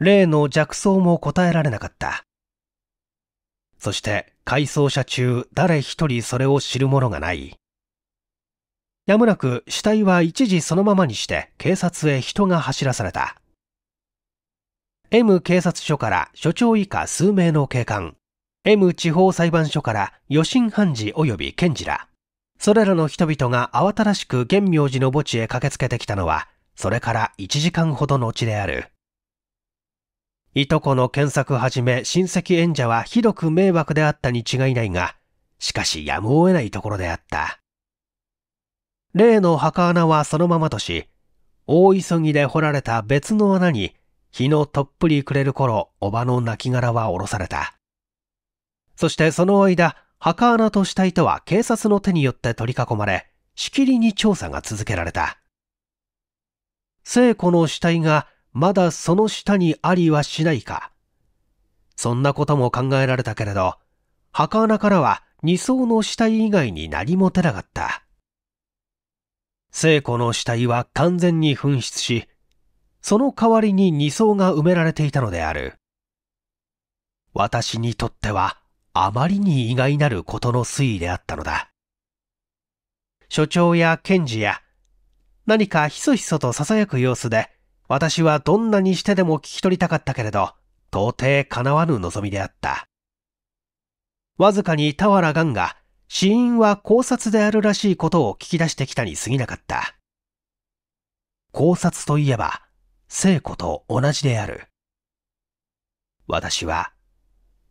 Speaker 1: 例の弱想も答えられなかった。そして、回想者中誰一人それを知る者がない。やむなく死体は一時そのままにして警察へ人が走らされた。M 警察署から署長以下数名の警官、M 地方裁判所から余震判事及び検事ら、それらの人々が慌ただしく玄明寺の墓地へ駆けつけてきたのは、それから1時間ほどの地である。いとこの検索はじめ親戚演者はひどく迷惑であったに違いないが、しかしやむを得ないところであった。例の墓穴はそのままとし、大急ぎで掘られた別の穴に日のとっぷり暮れる頃、おばの亡骸は下ろされた。そしてその間、墓穴と死体とは警察の手によって取り囲まれ、しきりに調査が続けられた。聖子の死体がまだその下にありはしないか。そんなことも考えられたけれど、墓穴からは二層の死体以外に何も出なかった。聖子の死体は完全に紛失し、その代わりに二層が埋められていたのである。私にとってはあまりに意外なることの推移であったのだ。所長や検事や何かひそひそと囁く様子で私はどんなにしてでも聞き取りたかったけれど到底叶わぬ望みであった。わずかに俵ガンが死因は考察であるらしいことを聞き出してきたに過ぎなかった。考察といえば、聖子と同じである。私は、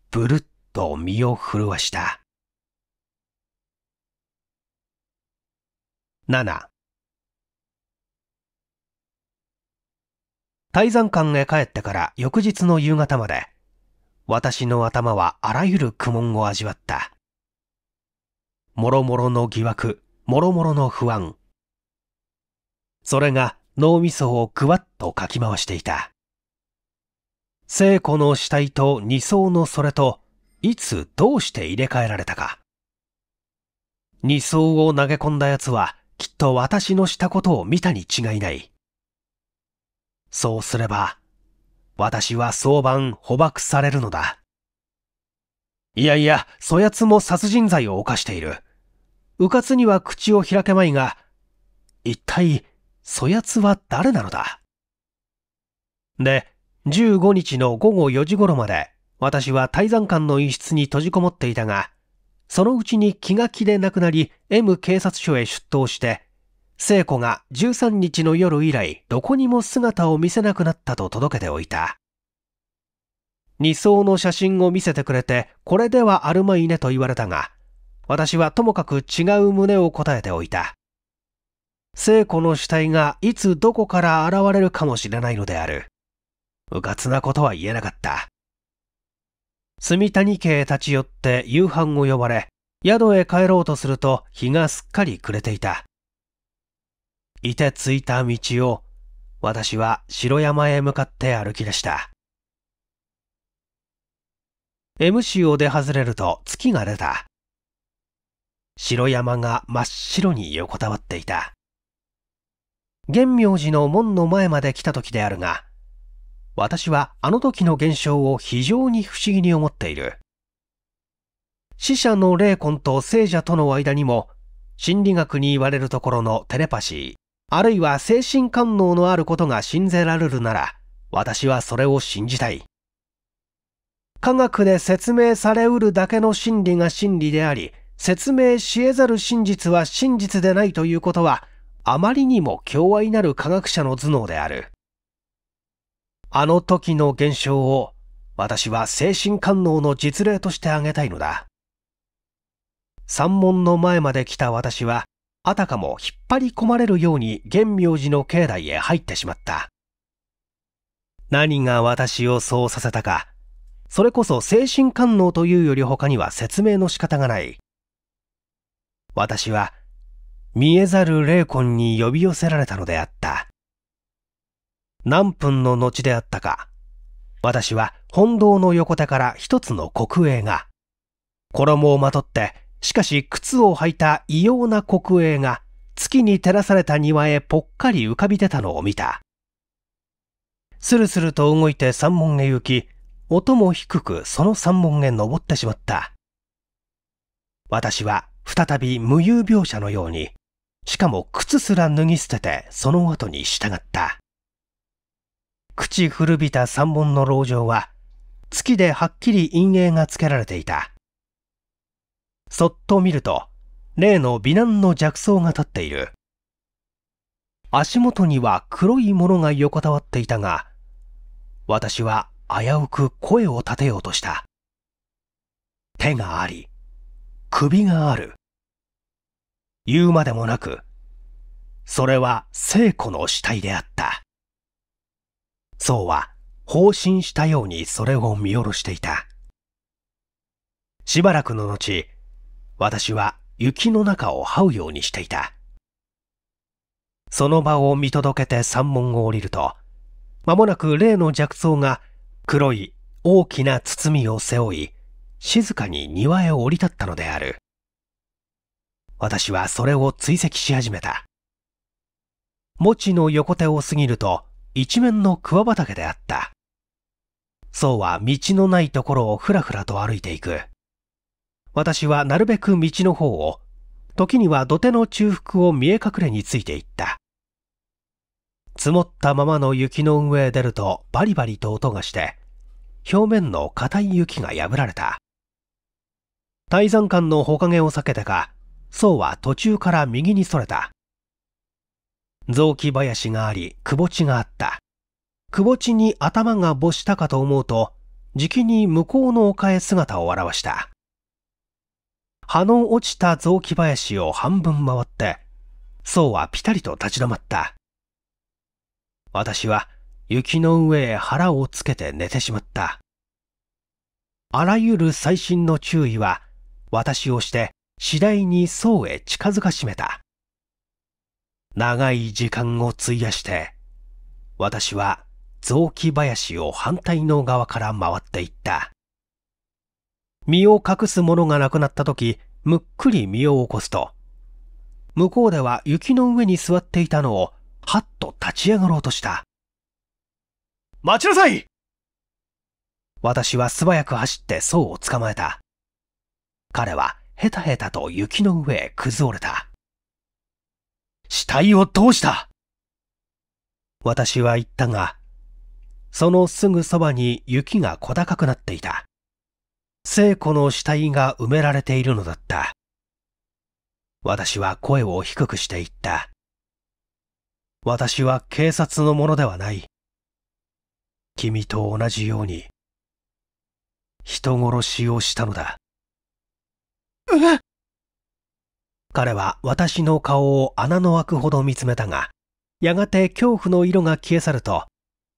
Speaker 1: ぶるっと身を震わした。7泰山館へ帰ってから翌日の夕方まで、私の頭はあらゆる苦悶を味わった。もろもろの疑惑、もろもろの不安。それが脳みそをくわっとかき回していた。聖子の死体と二層のそれと、いつどうして入れ替えられたか。二層を投げ込んだ奴は、きっと私のしたことを見たに違いない。そうすれば、私は早晩捕獲されるのだ。いやいや、そやつも殺人罪を犯している。うかつには口を開けまいが、一体、そやつは誰なのだで、15日の午後4時頃まで、私は滞在館の一室に閉じこもっていたが、そのうちに気が気で亡くなり、M 警察署へ出頭して、聖子が13日の夜以来、どこにも姿を見せなくなったと届けておいた。2層の写真を見せてくれて、これではあるまいねと言われたが、私はともかく違う旨を答えておいた。聖子の死体がいつどこから現れるかもしれないのである。うかつなことは言えなかった。住谷家へ立ち寄って夕飯を呼ばれ、宿へ帰ろうとすると日がすっかり暮れていた。いてついた道を、私は城山へ向かって歩き出した。m c を出外れると月が出た。白山が真っ白に横たわっていた。玄明寺の門の前まで来た時であるが、私はあの時の現象を非常に不思議に思っている。死者の霊魂と聖者との間にも、心理学に言われるところのテレパシー、あるいは精神官能のあることが信じられるなら、私はそれを信じたい。科学で説明されうるだけの真理が真理であり、説明し得ざる真実は真実でないということは、あまりにも凶愛なる科学者の頭脳である。あの時の現象を、私は精神官能の実例として挙げたいのだ。山門の前まで来た私は、あたかも引っ張り込まれるように玄明寺の境内へ入ってしまった。何が私をそうさせたか、それこそ精神官能というより他には説明の仕方がない。私は、見えざる霊魂に呼び寄せられたのであった。何分の後であったか、私は本堂の横手から一つの国営が、衣をまとって、しかし靴を履いた異様な国営が、月に照らされた庭へぽっかり浮かび出たのを見た。スルスルと動いて山門へ行き、音も低くその山門へ登ってしまった。私は再び無遊描写のように、しかも靴すら脱ぎ捨ててその後に従った。口古びた山門の牢城は、月ではっきり陰影がつけられていた。そっと見ると、例の美男の弱草が立っている。足元には黒いものが横たわっていたが、私は危うく声を立てようとした。手があり、首がある。言うまでもなく、それは聖子の死体であった。そうは放心したようにそれを見下ろしていた。しばらくの後、私は雪の中を這うようにしていた。その場を見届けて山門を降りると、間もなく例の弱草が黒い大きな包みを背負い、静かに庭へ降り立ったのである。私はそれを追跡し始めた。墓地の横手を過ぎると、一面の桑畑であった。そうは道のないところをふらふらと歩いていく。私はなるべく道の方を、時には土手の中腹を見え隠れについていった。積もったままの雪の上へ出るとバリバリと音がして、表面の硬い雪が破られた。大山間の火影を避けてか、僧は途中から右に逸れた。雑木林があり、くぼ地があった。くぼ地に頭が没したかと思うと、じきに向こうの丘へ姿を現した。葉の落ちた雑木林を半分回って、僧はぴたりと立ち止まった。私は雪の上へ腹をつけて寝てしまった。あらゆる細心の注意は私をして次第に層へ近づかしめた。長い時間を費やして、私は雑木林を反対の側から回っていった。身を隠すものがなくなった時、むっくり身を起こすと、向こうでは雪の上に座っていたのを、はっと立ち上がろうとした。待ちなさい私は素早く走って宋を捕まえた。彼はヘタヘタと雪の上へ崩れた。死体を通した私は言ったが、そのすぐそばに雪が小高くなっていた。聖子の死体が埋められているのだった。私は声を低くして言った。私は警察のものではない。君と同じように人殺しをしたのだ彼は私の顔を穴の開くほど見つめたがやがて恐怖の色が消え去るとあ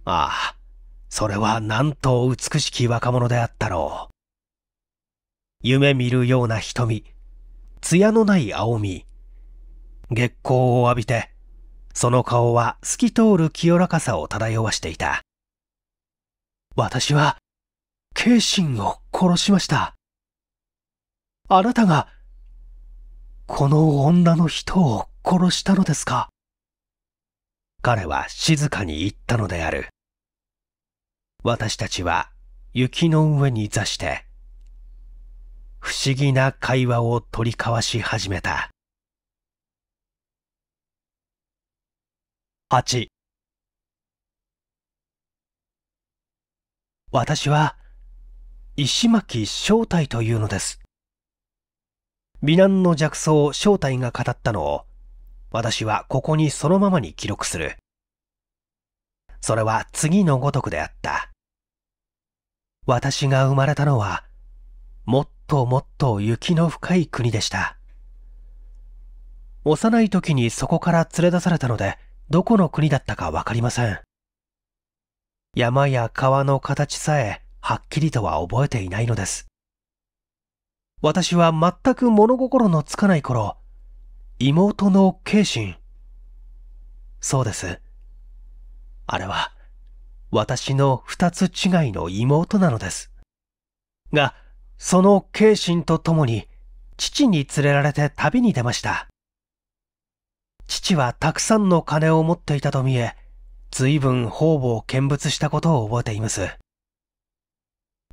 Speaker 1: あそれはなんと美しき若者であったろう夢見るような瞳艶のない青み月光を浴びてその顔は透き通る清らかさを漂わしていた私は、慶心を殺しました。あなたが、この女の人を殺したのですか彼は静かに言ったのである。私たちは雪の上に座して、不思議な会話を取り交わし始めた。8私は、石巻正太というのです。美男の弱僧正体が語ったのを、私はここにそのままに記録する。それは次のごとくであった。私が生まれたのは、もっともっと雪の深い国でした。幼い時にそこから連れ出されたので、どこの国だったかわかりません。山や川の形さえはっきりとは覚えていないのです。私は全く物心のつかない頃、妹の慶心。そうです。あれは、私の二つ違いの妹なのです。が、その慶心と共に、父に連れられて旅に出ました。父はたくさんの金を持っていたと見え、随分方々見物したことを覚えています。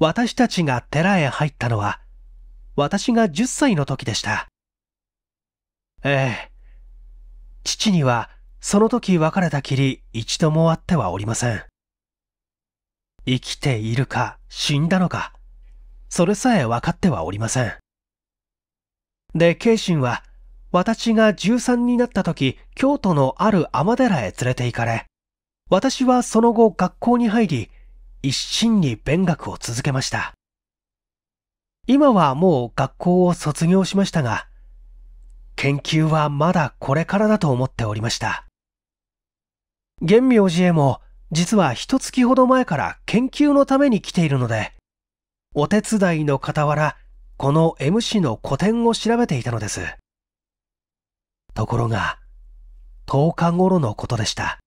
Speaker 1: 私たちが寺へ入ったのは、私が10歳の時でした。ええ。父には、その時別れたきり一度も会ってはおりません。生きているか死んだのか、それさえ分かってはおりません。で、慶心は、私が13になった時、京都のある天寺へ連れて行かれ、私はその後学校に入り、一心に勉学を続けました。今はもう学校を卒業しましたが、研究はまだこれからだと思っておりました。玄明寺へも実は一月ほど前から研究のために来ているので、お手伝いの傍ら、この M 氏の古典を調べていたのです。ところが、10日頃のことでした。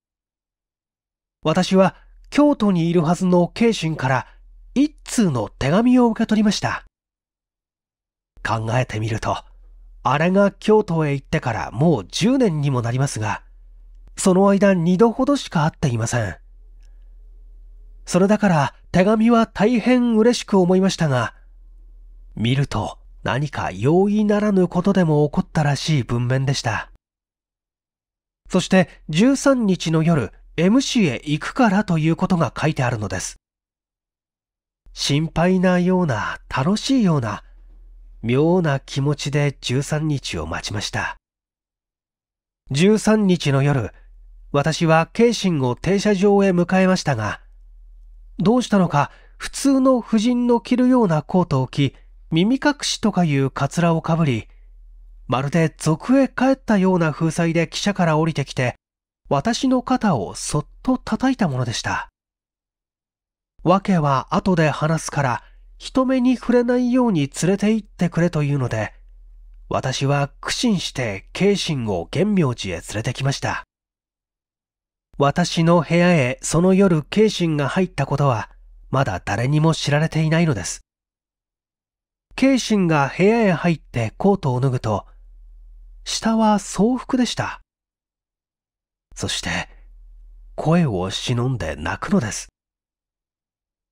Speaker 1: 私は京都にいるはずの慶心から一通の手紙を受け取りました。考えてみると、あれが京都へ行ってからもう10年にもなりますが、その間2度ほどしか会っていません。それだから手紙は大変嬉しく思いましたが、見ると何か容易ならぬことでも起こったらしい文面でした。そして13日の夜、M c へ行くからということが書いてあるのです。心配なような、楽しいような、妙な気持ちで13日を待ちました。13日の夜、私は京信を停車場へ迎えましたが、どうしたのか普通の婦人の着るようなコートを着、耳隠しとかいうカツラをかぶり、まるで俗へ帰ったような風采で汽車から降りてきて、私の肩をそっと叩いたものでした。訳は後で話すから、人目に触れないように連れて行ってくれというので、私は苦心して慶心を玄明寺へ連れてきました。私の部屋へその夜慶心が入ったことは、まだ誰にも知られていないのです。慶心が部屋へ入ってコートを脱ぐと、下は総服でした。そして、声を忍んで泣くのです。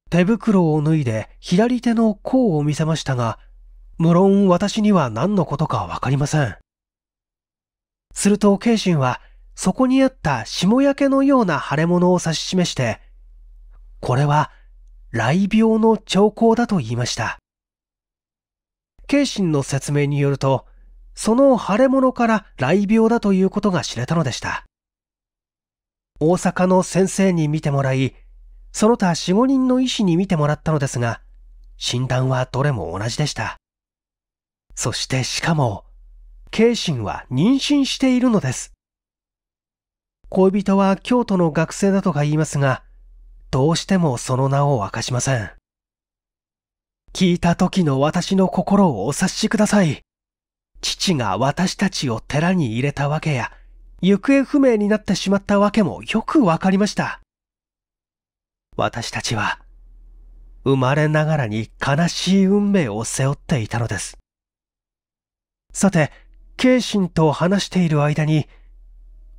Speaker 1: 手袋を脱いで左手の甲を見せましたが、無論私には何のことかわかりません。すると、慶心は、そこにあった霜焼けのような腫れ物を指し示して、これは、雷病の兆候だと言いました。慶心の説明によると、その腫れ物から雷病だということが知れたのでした。大阪の先生に見てもらい、その他四五人の医師に見てもらったのですが、診断はどれも同じでした。そしてしかも、慶心は妊娠しているのです。恋人は京都の学生だとか言いますが、どうしてもその名を明かしません。聞いた時の私の心をお察しください。父が私たちを寺に入れたわけや、行方不明になってしまったわけもよくわかりました。私たちは、生まれながらに悲しい運命を背負っていたのです。さて、慶心と話している間に、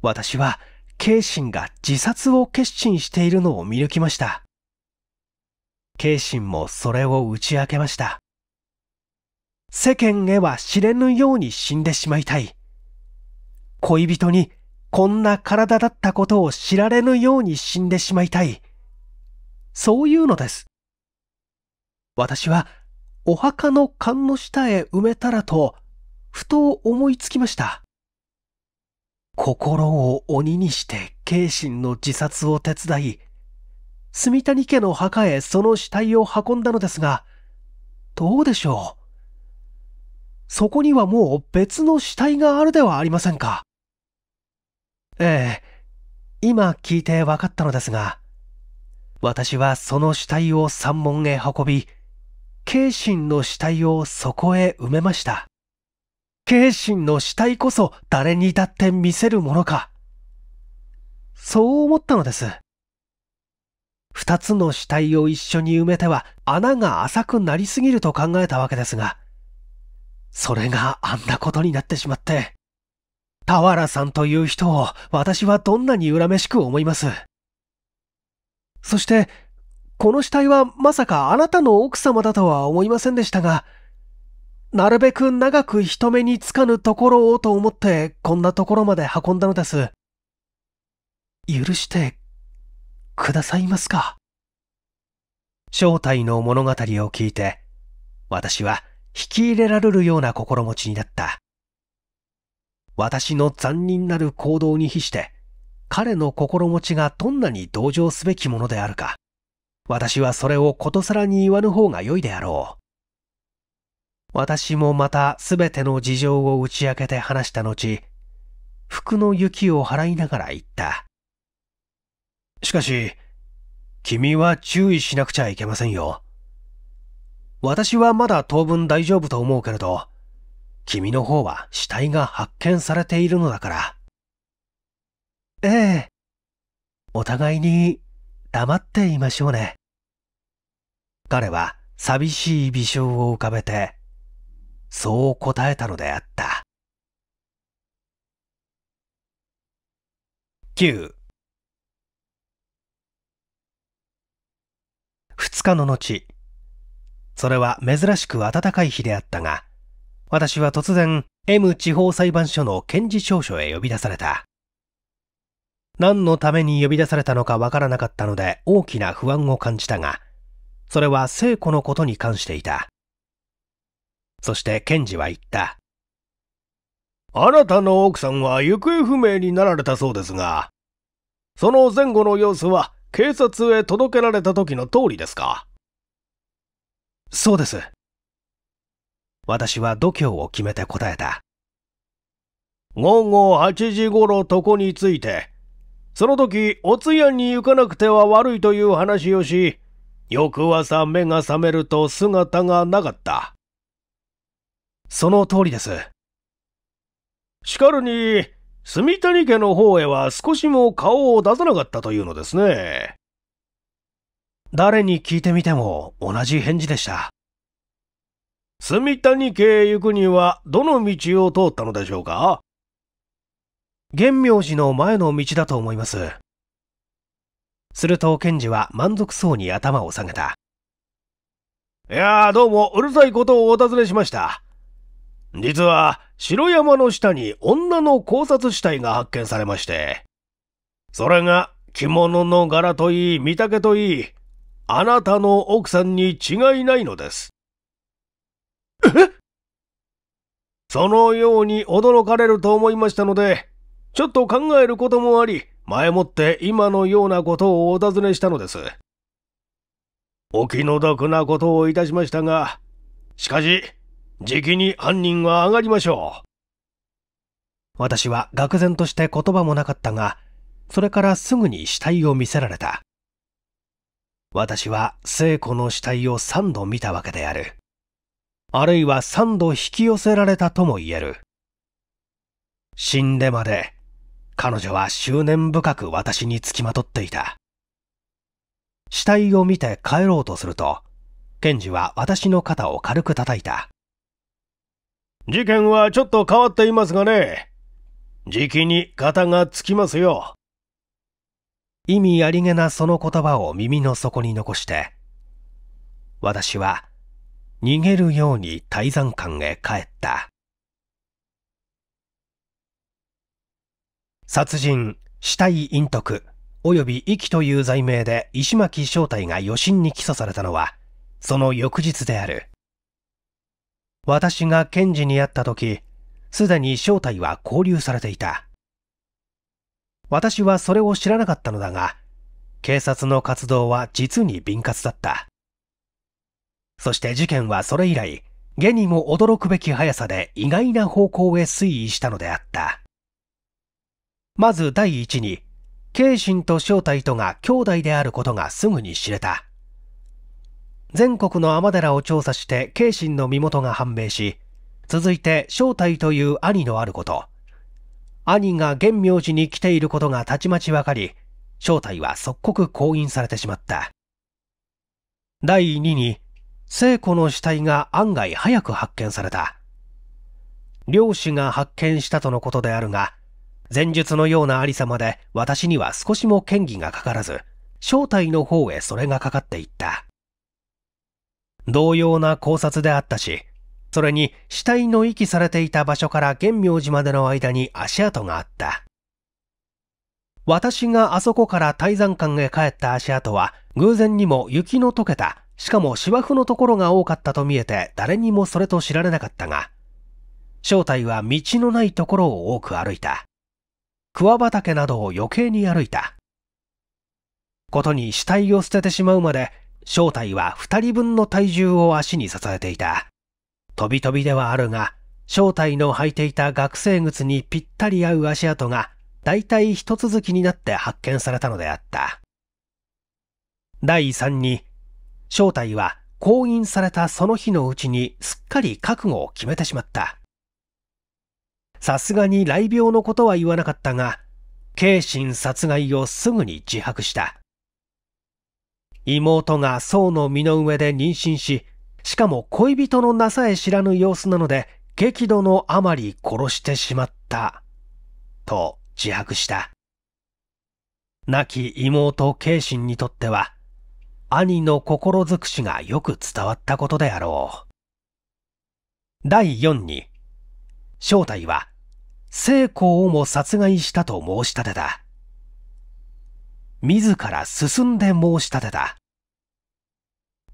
Speaker 1: 私は慶心が自殺を決心しているのを見抜きました。慶心もそれを打ち明けました。世間へは知れぬように死んでしまいたい。恋人にこんな体だったことを知られぬように死んでしまいたい。そういうのです。私はお墓の勘の下へ埋めたらと、ふと思いつきました。心を鬼にして慶心の自殺を手伝い、住谷家の墓へその死体を運んだのですが、どうでしょう。そこにはもう別の死体があるではありませんか。ええ、今聞いて分かったのですが、私はその死体を山門へ運び、慶心の死体をそこへ埋めました。慶心の死体こそ誰にだって見せるものか。そう思ったのです。二つの死体を一緒に埋めては穴が浅くなりすぎると考えたわけですが、それがあんなことになってしまって。田原さんという人を私はどんなに恨めしく思います。そして、この死体はまさかあなたの奥様だとは思いませんでしたが、なるべく長く人目につかぬところをと思ってこんなところまで運んだのです。許してくださいますか。正体の物語を聞いて、私は引き入れられるような心持ちになった。私の残忍なる行動に比して、彼の心持ちがどんなに同情すべきものであるか、私はそれをことさらに言わぬ方が良いであろう。私もまたすべての事情を打ち明けて話した後、服の雪を払いながら言った。しかし、君は注意しなくちゃいけませんよ。私はまだ当分大丈夫と思うけれど、君の方は死体が発見されているのだから。ええ。お互いに黙っていましょうね。彼は寂しい微笑を浮かべて、そう答えたのであった。9二日の後、それは珍しく暖かい日であったが、私は突然、M 地方裁判所の検事調書へ呼び出された。何のために呼び出されたのかわからなかったので大きな不安を感じたが、それは聖子のことに関していた。そして検事は言った。あなたの奥さんは行方不明になられたそうですが、その前後の様子は警察へ届けられた時の通りですかそうです。私は度胸を決めて答えた。午後8時頃床に着いて、その時、お通夜に行かなくては悪いという話をし、翌朝目が覚めると姿がなかった。その通りです。しかるに、住谷家の方へは少しも顔を出さなかったというのですね。誰に聞いてみても同じ返事でした。住谷家へ行くにはどの道を通ったのでしょうか玄明寺の前の道だと思います。すると賢治は満足そうに頭を下げた。いやあどうもうるさいことをお尋ねしました。実は城山の下に女の考察死体が発見されまして、それが着物の柄といい見けといい、あなたの奥さんに違いないのです。えそのように驚かれると思いましたので、ちょっと考えることもあり、前もって今のようなことをお尋ねしたのです。お気の毒なことをいたしましたが、しかし、じきに犯人は上がりましょう。私は愕然として言葉もなかったが、それからすぐに死体を見せられた。私は聖子の死体を三度見たわけである。あるいは三度引き寄せられたとも言える。死んでまで彼女は執念深く私につきまとっていた。死体を見て帰ろうとすると、検事は私の肩を軽く叩いた。事件はちょっと変わっていますがね。じきに肩がつきますよ。意味ありげなその言葉を耳の底に残して、私は逃げるように泰山館へ帰った。殺人、死体隠匿、及び遺棄という罪名で石巻正体が余震に起訴されたのは、その翌日である。私が検事に会った時、すでに正体は交留されていた。私はそれを知らなかったのだが、警察の活動は実に敏活だった。そして事件はそれ以来、現にも驚くべき速さで意外な方向へ推移したのであった。まず第一に、慶心と正体とが兄弟であることがすぐに知れた。全国の天寺を調査して慶心の身元が判明し、続いて正体という兄のあること。兄が玄明寺に来ていることがたちまちわかり、正体は即刻降印されてしまった。第2に、聖子の死体が案外早く発見された。漁師が発見したとのことであるが、前述のようなありさまで私には少しも嫌疑がかからず、正体の方へそれがかかっていった。同様な考察であったし、それに死体の遺棄されていた場所から玄明寺までの間に足跡があった。私があそこから泰山館へ帰った足跡は偶然にも雪の溶けたしかも芝生のところが多かったと見えて誰にもそれと知られなかったが、正体は道のないところを多く歩いた。桑畑などを余計に歩いた。ことに死体を捨ててしまうまで、正体は二人分の体重を足に支えていた。飛び飛びではあるが、正体の履いていた学生靴にぴったり合う足跡が、大体一続きになって発見されたのであった。第3に、正体は婚姻されたその日のうちにすっかり覚悟を決めてしまった。さすがに雷病のことは言わなかったが、慶心殺害をすぐに自白した。妹が宋の身の上で妊娠し、しかも恋人の名さえ知らぬ様子なので、激怒のあまり殺してしまった。と自白した。亡き妹慶心にとっては、兄の心尽くしがよく伝わったことであろう。第4に、正体は、聖子をも殺害したと申し立てた。自ら進んで申し立てた。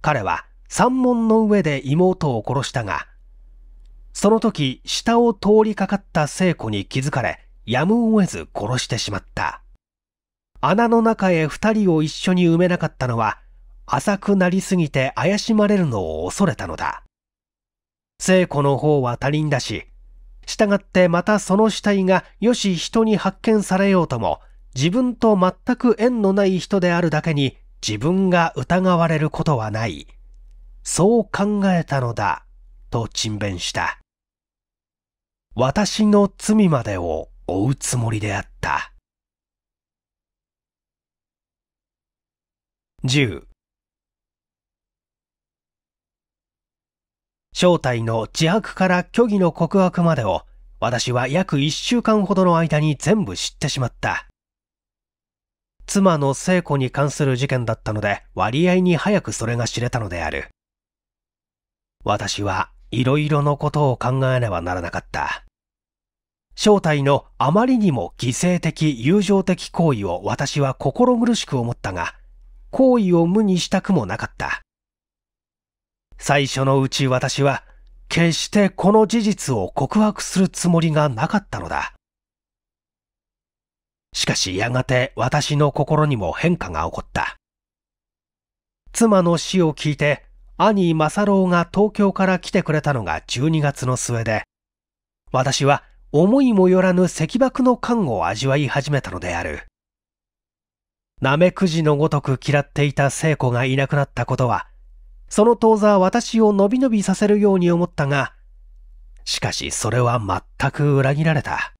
Speaker 1: 彼は山門の上で妹を殺したが、その時下を通りかかった聖子に気づかれ、やむを得ず殺してしまった。穴の中へ二人を一緒に埋めなかったのは、浅くなりすぎて怪しまれるのを恐れたのだ。聖子の方は他人だし、従ってまたその死体がよし人に発見されようとも、自分と全く縁のない人であるだけに自分が疑われることはない。そう考えたのだ、と陳弁した。私の罪までを追うつもりであった。10正体の自白から虚偽の告白までを私は約1週間ほどの間に全部知ってしまった。妻の聖子に関する事件だったので割合に早くそれが知れたのである。私はいろいろのことを考えねばならなかった。正体のあまりにも犠牲的友情的行為を私は心苦しく思ったが、行為を無にしたくもなかった。最初のうち私は決してこの事実を告白するつもりがなかったのだ。しかしやがて私の心にも変化が起こった。妻の死を聞いて兄正郎が東京から来てくれたのが12月の末で、私は思いもよらぬ石爆の感を味わい始めたのである。なめくじのごとく嫌っていた聖子がいなくなったことは、その当座私をのびのびさせるように思ったが、しかしそれは全く裏切られた。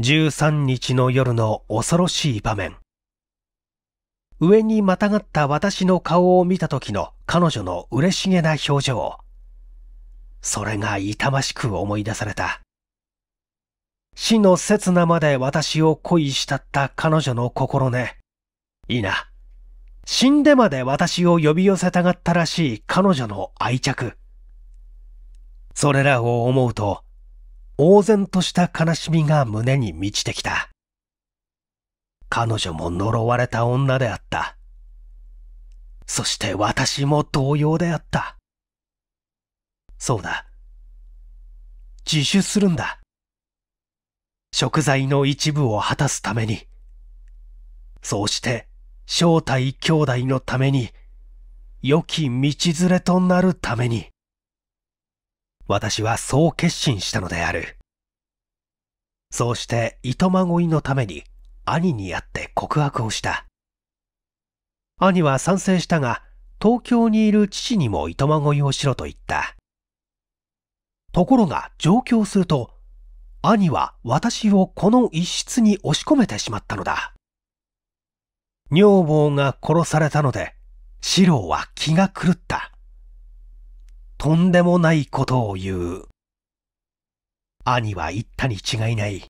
Speaker 1: 13日の夜の恐ろしい場面。上にまたがった私の顔を見た時の彼女の嬉しげな表情。それが痛ましく思い出された。死の刹那まで私を恋したった彼女の心ね。いいな。死んでまで私を呼び寄せたがったらしい彼女の愛着。それらを思うと、呆然とした悲しみが胸に満ちてきた。彼女も呪われた女であった。そして私も同様であった。そうだ。自首するんだ。食材の一部を果たすために。そうして、正体兄弟のために、良き道連れとなるために、私はそう決心したのである。そうして糸まごいのために兄に会って告白をした。兄は賛成したが、東京にいる父にも糸まごいをしろと言った。ところが上京すると、兄は私をこの一室に押し込めてしまったのだ。女房が殺されたので、四郎は気が狂った。とんでもないことを言う。兄は言ったに違いない。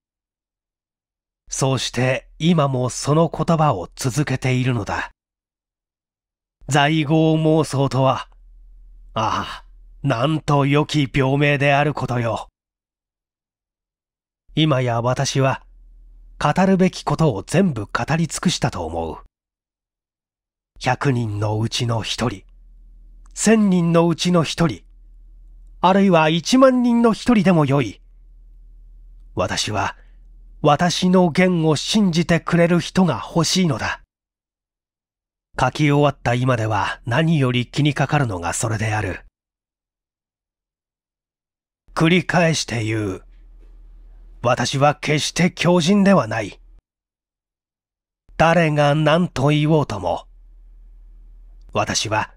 Speaker 1: そうして今もその言葉を続けているのだ。在郷妄想とは、ああ、なんと良き病名であることよ。今や私は、語るべきことを全部語り尽くしたと思う。百人のうちの一人、千人のうちの一人、あるいは一万人の一人でもよい。私は、私の言を信じてくれる人が欲しいのだ。書き終わった今では何より気にかかるのがそれである。繰り返して言う。私は決して狂人ではない。誰が何と言おうとも、私は、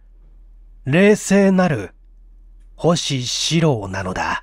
Speaker 1: 冷静なる星四郎なのだ。